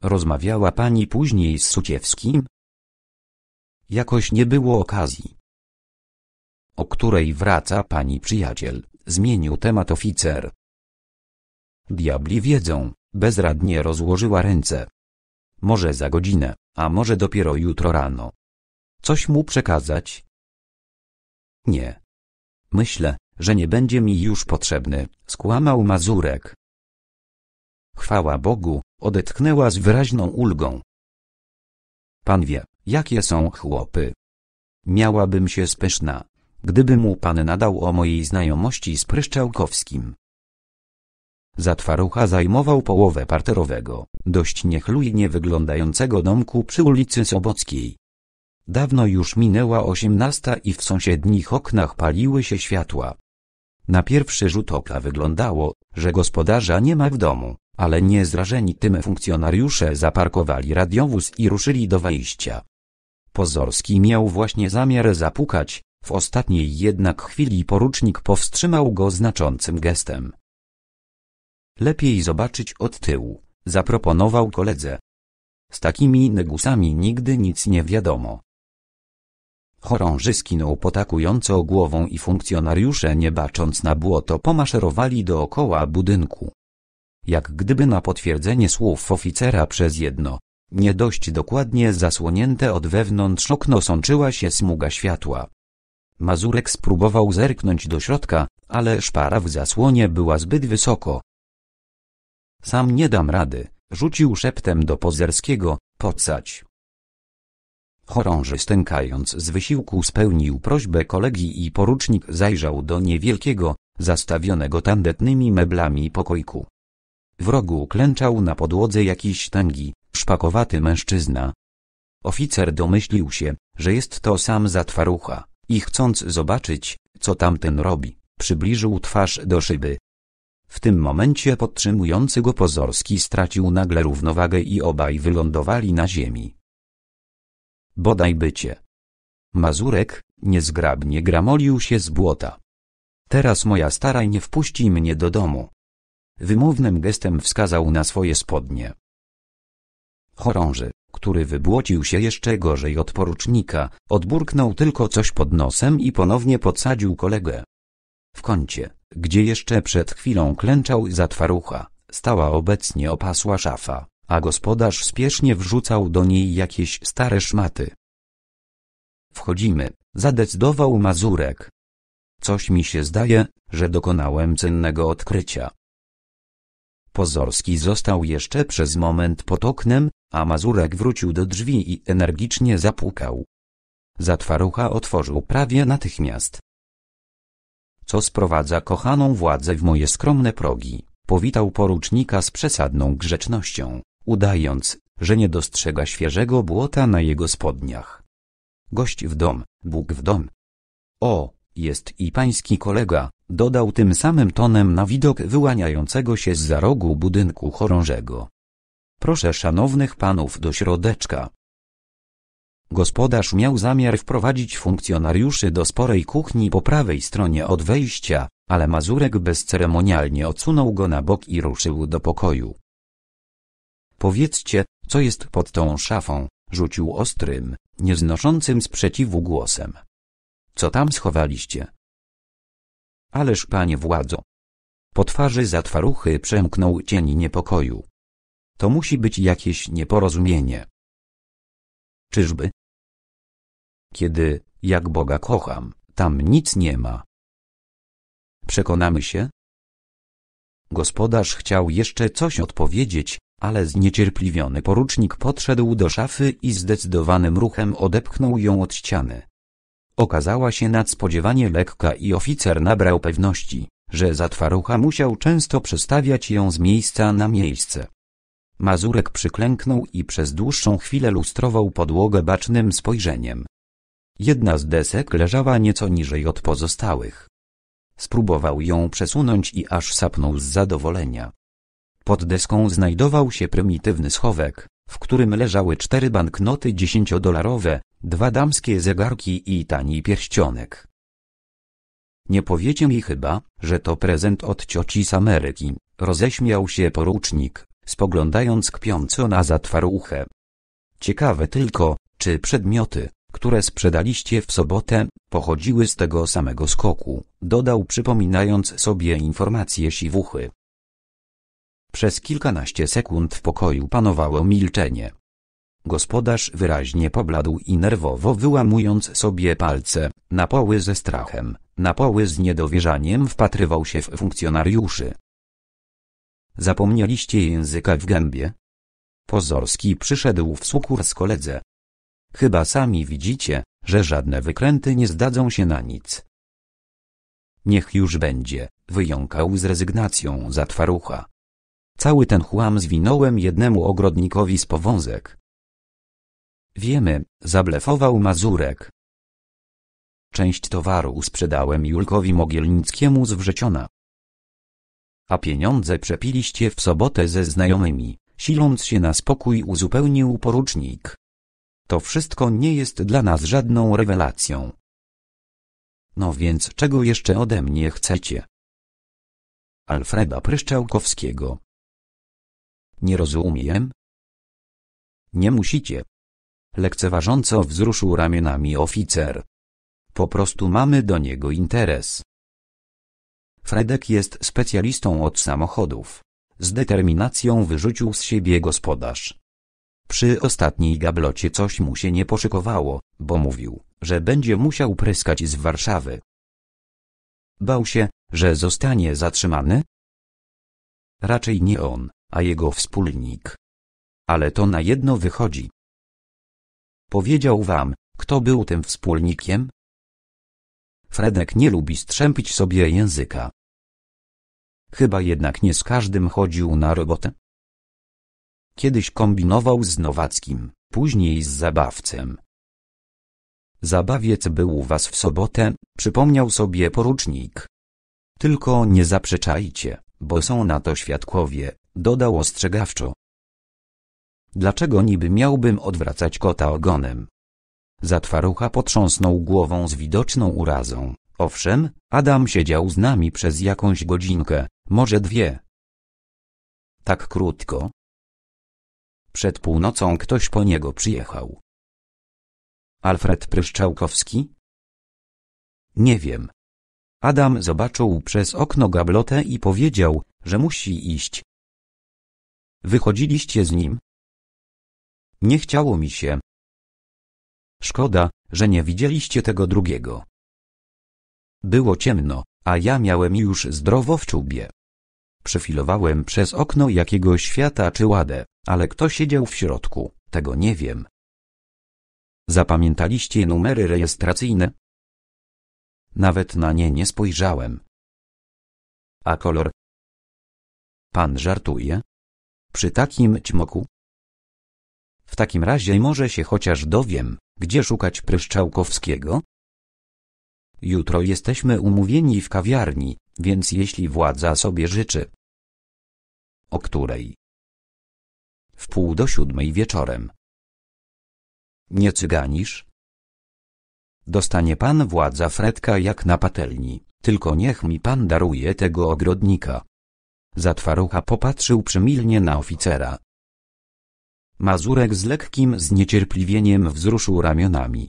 Rozmawiała pani później z Suciewskim?
Jakoś nie było okazji. O której wraca pani przyjaciel, zmienił temat oficer. Diabli wiedzą, bezradnie rozłożyła ręce. Może za godzinę, a może dopiero jutro rano. Coś mu przekazać? Nie. Myślę, że nie będzie mi już potrzebny, skłamał Mazurek. Chwała Bogu, odetchnęła z wyraźną ulgą. Pan wie, jakie są chłopy. Miałabym się spyszna, gdyby mu pan nadał o mojej znajomości z Pryszczałkowskim. Zatwarucha zajmował połowę parterowego, dość niechlujnie wyglądającego domku przy ulicy Sobockiej. Dawno już minęła osiemnasta i w sąsiednich oknach paliły się światła. Na pierwszy rzut oka wyglądało, że gospodarza nie ma w domu, ale niezrażeni tym funkcjonariusze zaparkowali radiowóz i ruszyli do wejścia. Pozorski miał właśnie zamiar zapukać, w ostatniej jednak chwili porucznik powstrzymał go znaczącym gestem. Lepiej zobaczyć od tyłu, zaproponował koledze. Z takimi negusami nigdy nic nie wiadomo. Chorąży skinął potakująco głową i funkcjonariusze nie bacząc na błoto pomaszerowali dookoła budynku. Jak gdyby na potwierdzenie słów oficera przez jedno, nie dość dokładnie zasłonięte od wewnątrz okno sączyła się smuga światła. Mazurek spróbował zerknąć do środka, ale szpara w zasłonie była zbyt wysoko, sam nie dam rady, rzucił szeptem do Pozerskiego, pocać. Chorąży stękając z wysiłku spełnił prośbę kolegi i porucznik zajrzał do niewielkiego, zastawionego tandetnymi meblami pokoiku. W rogu klęczał na podłodze jakiś tęgi, szpakowaty mężczyzna. Oficer domyślił się, że jest to sam zatwarucha i chcąc zobaczyć, co tamten robi, przybliżył twarz do szyby, w tym momencie podtrzymujący go pozorski stracił nagle równowagę i obaj wylądowali na ziemi. Bodaj bycie. Mazurek, niezgrabnie gramolił się z błota. Teraz moja staraj nie wpuści mnie do domu. Wymownym gestem wskazał na swoje spodnie. Chorąży, który wybłocił się jeszcze gorzej od porucznika, odburknął tylko coś pod nosem i ponownie podsadził kolegę. W kącie gdzie jeszcze przed chwilą klęczał zatwarucha, stała obecnie opasła szafa, a gospodarz spiesznie wrzucał do niej jakieś stare szmaty. Wchodzimy, zadecydował Mazurek. Coś mi się zdaje, że dokonałem cennego odkrycia. Pozorski został jeszcze przez moment pod oknem, a Mazurek wrócił do drzwi i energicznie zapukał. Zatwarucha otworzył prawie natychmiast co sprowadza kochaną władzę w moje skromne progi. Powitał porucznika z przesadną grzecznością, udając, że nie dostrzega świeżego błota na jego spodniach. Gość w dom, Bóg w dom. O, jest i pański kolega, dodał tym samym tonem na widok wyłaniającego się z za rogu budynku chorążego. Proszę szanownych panów do środeczka. Gospodarz miał zamiar wprowadzić funkcjonariuszy do sporej kuchni po prawej stronie od wejścia, ale Mazurek bezceremonialnie odsunął go na bok i ruszył do pokoju. Powiedzcie, co jest pod tą szafą, rzucił ostrym, nieznoszącym sprzeciwu głosem. Co tam schowaliście? Ależ panie władzo. Po twarzy zatwaruchy przemknął cień niepokoju. To musi być jakieś nieporozumienie. Czyżby? Kiedy, jak Boga kocham, tam nic nie ma. Przekonamy się? Gospodarz chciał jeszcze coś odpowiedzieć, ale zniecierpliwiony porucznik podszedł do szafy i zdecydowanym ruchem odepchnął ją od ściany. Okazała się nadspodziewanie lekka i oficer nabrał pewności, że zatwarucha musiał często przestawiać ją z miejsca na miejsce. Mazurek przyklęknął i przez dłuższą chwilę lustrował podłogę bacznym spojrzeniem. Jedna z desek leżała nieco niżej od pozostałych. Spróbował ją przesunąć i aż sapnął z zadowolenia. Pod deską znajdował się prymitywny schowek, w którym leżały cztery banknoty dziesięciodolarowe, dwa damskie zegarki i tani pierścionek. Nie powiecie mi chyba, że to prezent od cioci z Ameryki, roześmiał się porucznik, spoglądając kpiąco na zatwaruchę. Ciekawe tylko, czy przedmioty, które sprzedaliście w sobotę, pochodziły z tego samego skoku, dodał przypominając sobie informacje siwuchy. Przez kilkanaście sekund w pokoju panowało milczenie. Gospodarz wyraźnie pobladł i nerwowo wyłamując sobie palce, na poły ze strachem, na poły z niedowierzaniem wpatrywał się w funkcjonariuszy. Zapomnieliście języka w gębie? Pozorski przyszedł w sukurs koledze. Chyba sami widzicie, że żadne wykręty nie zdadzą się na nic. Niech już będzie, wyjąkał z rezygnacją zatwarucha. Cały ten chłam zwinąłem jednemu ogrodnikowi z powązek. Wiemy, zablefował Mazurek. Część towaru sprzedałem Julkowi Mogielnickiemu z Wrzeciona. A pieniądze przepiliście w sobotę ze znajomymi, siląc się na spokój uzupełnił porucznik. To wszystko nie jest dla nas żadną rewelacją. No więc czego jeszcze ode mnie
chcecie? Alfreda Pryszczałkowskiego
Nie rozumiem. Nie musicie. Lekceważąco wzruszył ramionami oficer. Po prostu mamy do niego interes. Fredek jest specjalistą od samochodów. Z determinacją wyrzucił z siebie gospodarz. Przy ostatniej gablocie coś mu się nie poszykowało, bo mówił, że będzie musiał pryskać z Warszawy. Bał się, że zostanie zatrzymany? Raczej nie on, a jego wspólnik. Ale to na jedno wychodzi. Powiedział wam, kto był tym wspólnikiem? Fredek nie lubi strzępić sobie języka. Chyba jednak nie z każdym chodził na robotę. Kiedyś kombinował z Nowackim, później z Zabawcem. Zabawiec był u was w sobotę, przypomniał sobie porucznik. Tylko nie zaprzeczajcie, bo są na to świadkowie, dodał ostrzegawczo. Dlaczego niby miałbym odwracać kota ogonem? Zatwarucha potrząsnął głową z widoczną urazą. Owszem, Adam siedział z nami przez jakąś godzinkę, może dwie. Tak krótko,
przed północą ktoś po niego przyjechał.
Alfred Pryszczałkowski? Nie wiem. Adam zobaczył przez okno gablotę i powiedział, że musi iść.
Wychodziliście z nim? Nie chciało mi się.
Szkoda, że nie widzieliście tego drugiego. Było ciemno, a ja miałem już zdrowo w czubie. Przefilowałem przez okno jakiegoś świata czy ładę. Ale kto siedział w środku, tego nie wiem. Zapamiętaliście numery rejestracyjne? Nawet na nie nie spojrzałem.
A kolor? Pan żartuje? Przy
takim ćmoku? W takim razie może się chociaż dowiem, gdzie szukać Pryszczałkowskiego? Jutro jesteśmy umówieni w kawiarni, więc jeśli władza sobie życzy. O której? w pół do siódmej wieczorem. Nie cyganisz? Dostanie pan władza Fredka jak na patelni, tylko niech mi pan daruje tego ogrodnika. Zatwarucha popatrzył przymilnie na oficera. Mazurek z lekkim zniecierpliwieniem wzruszył ramionami.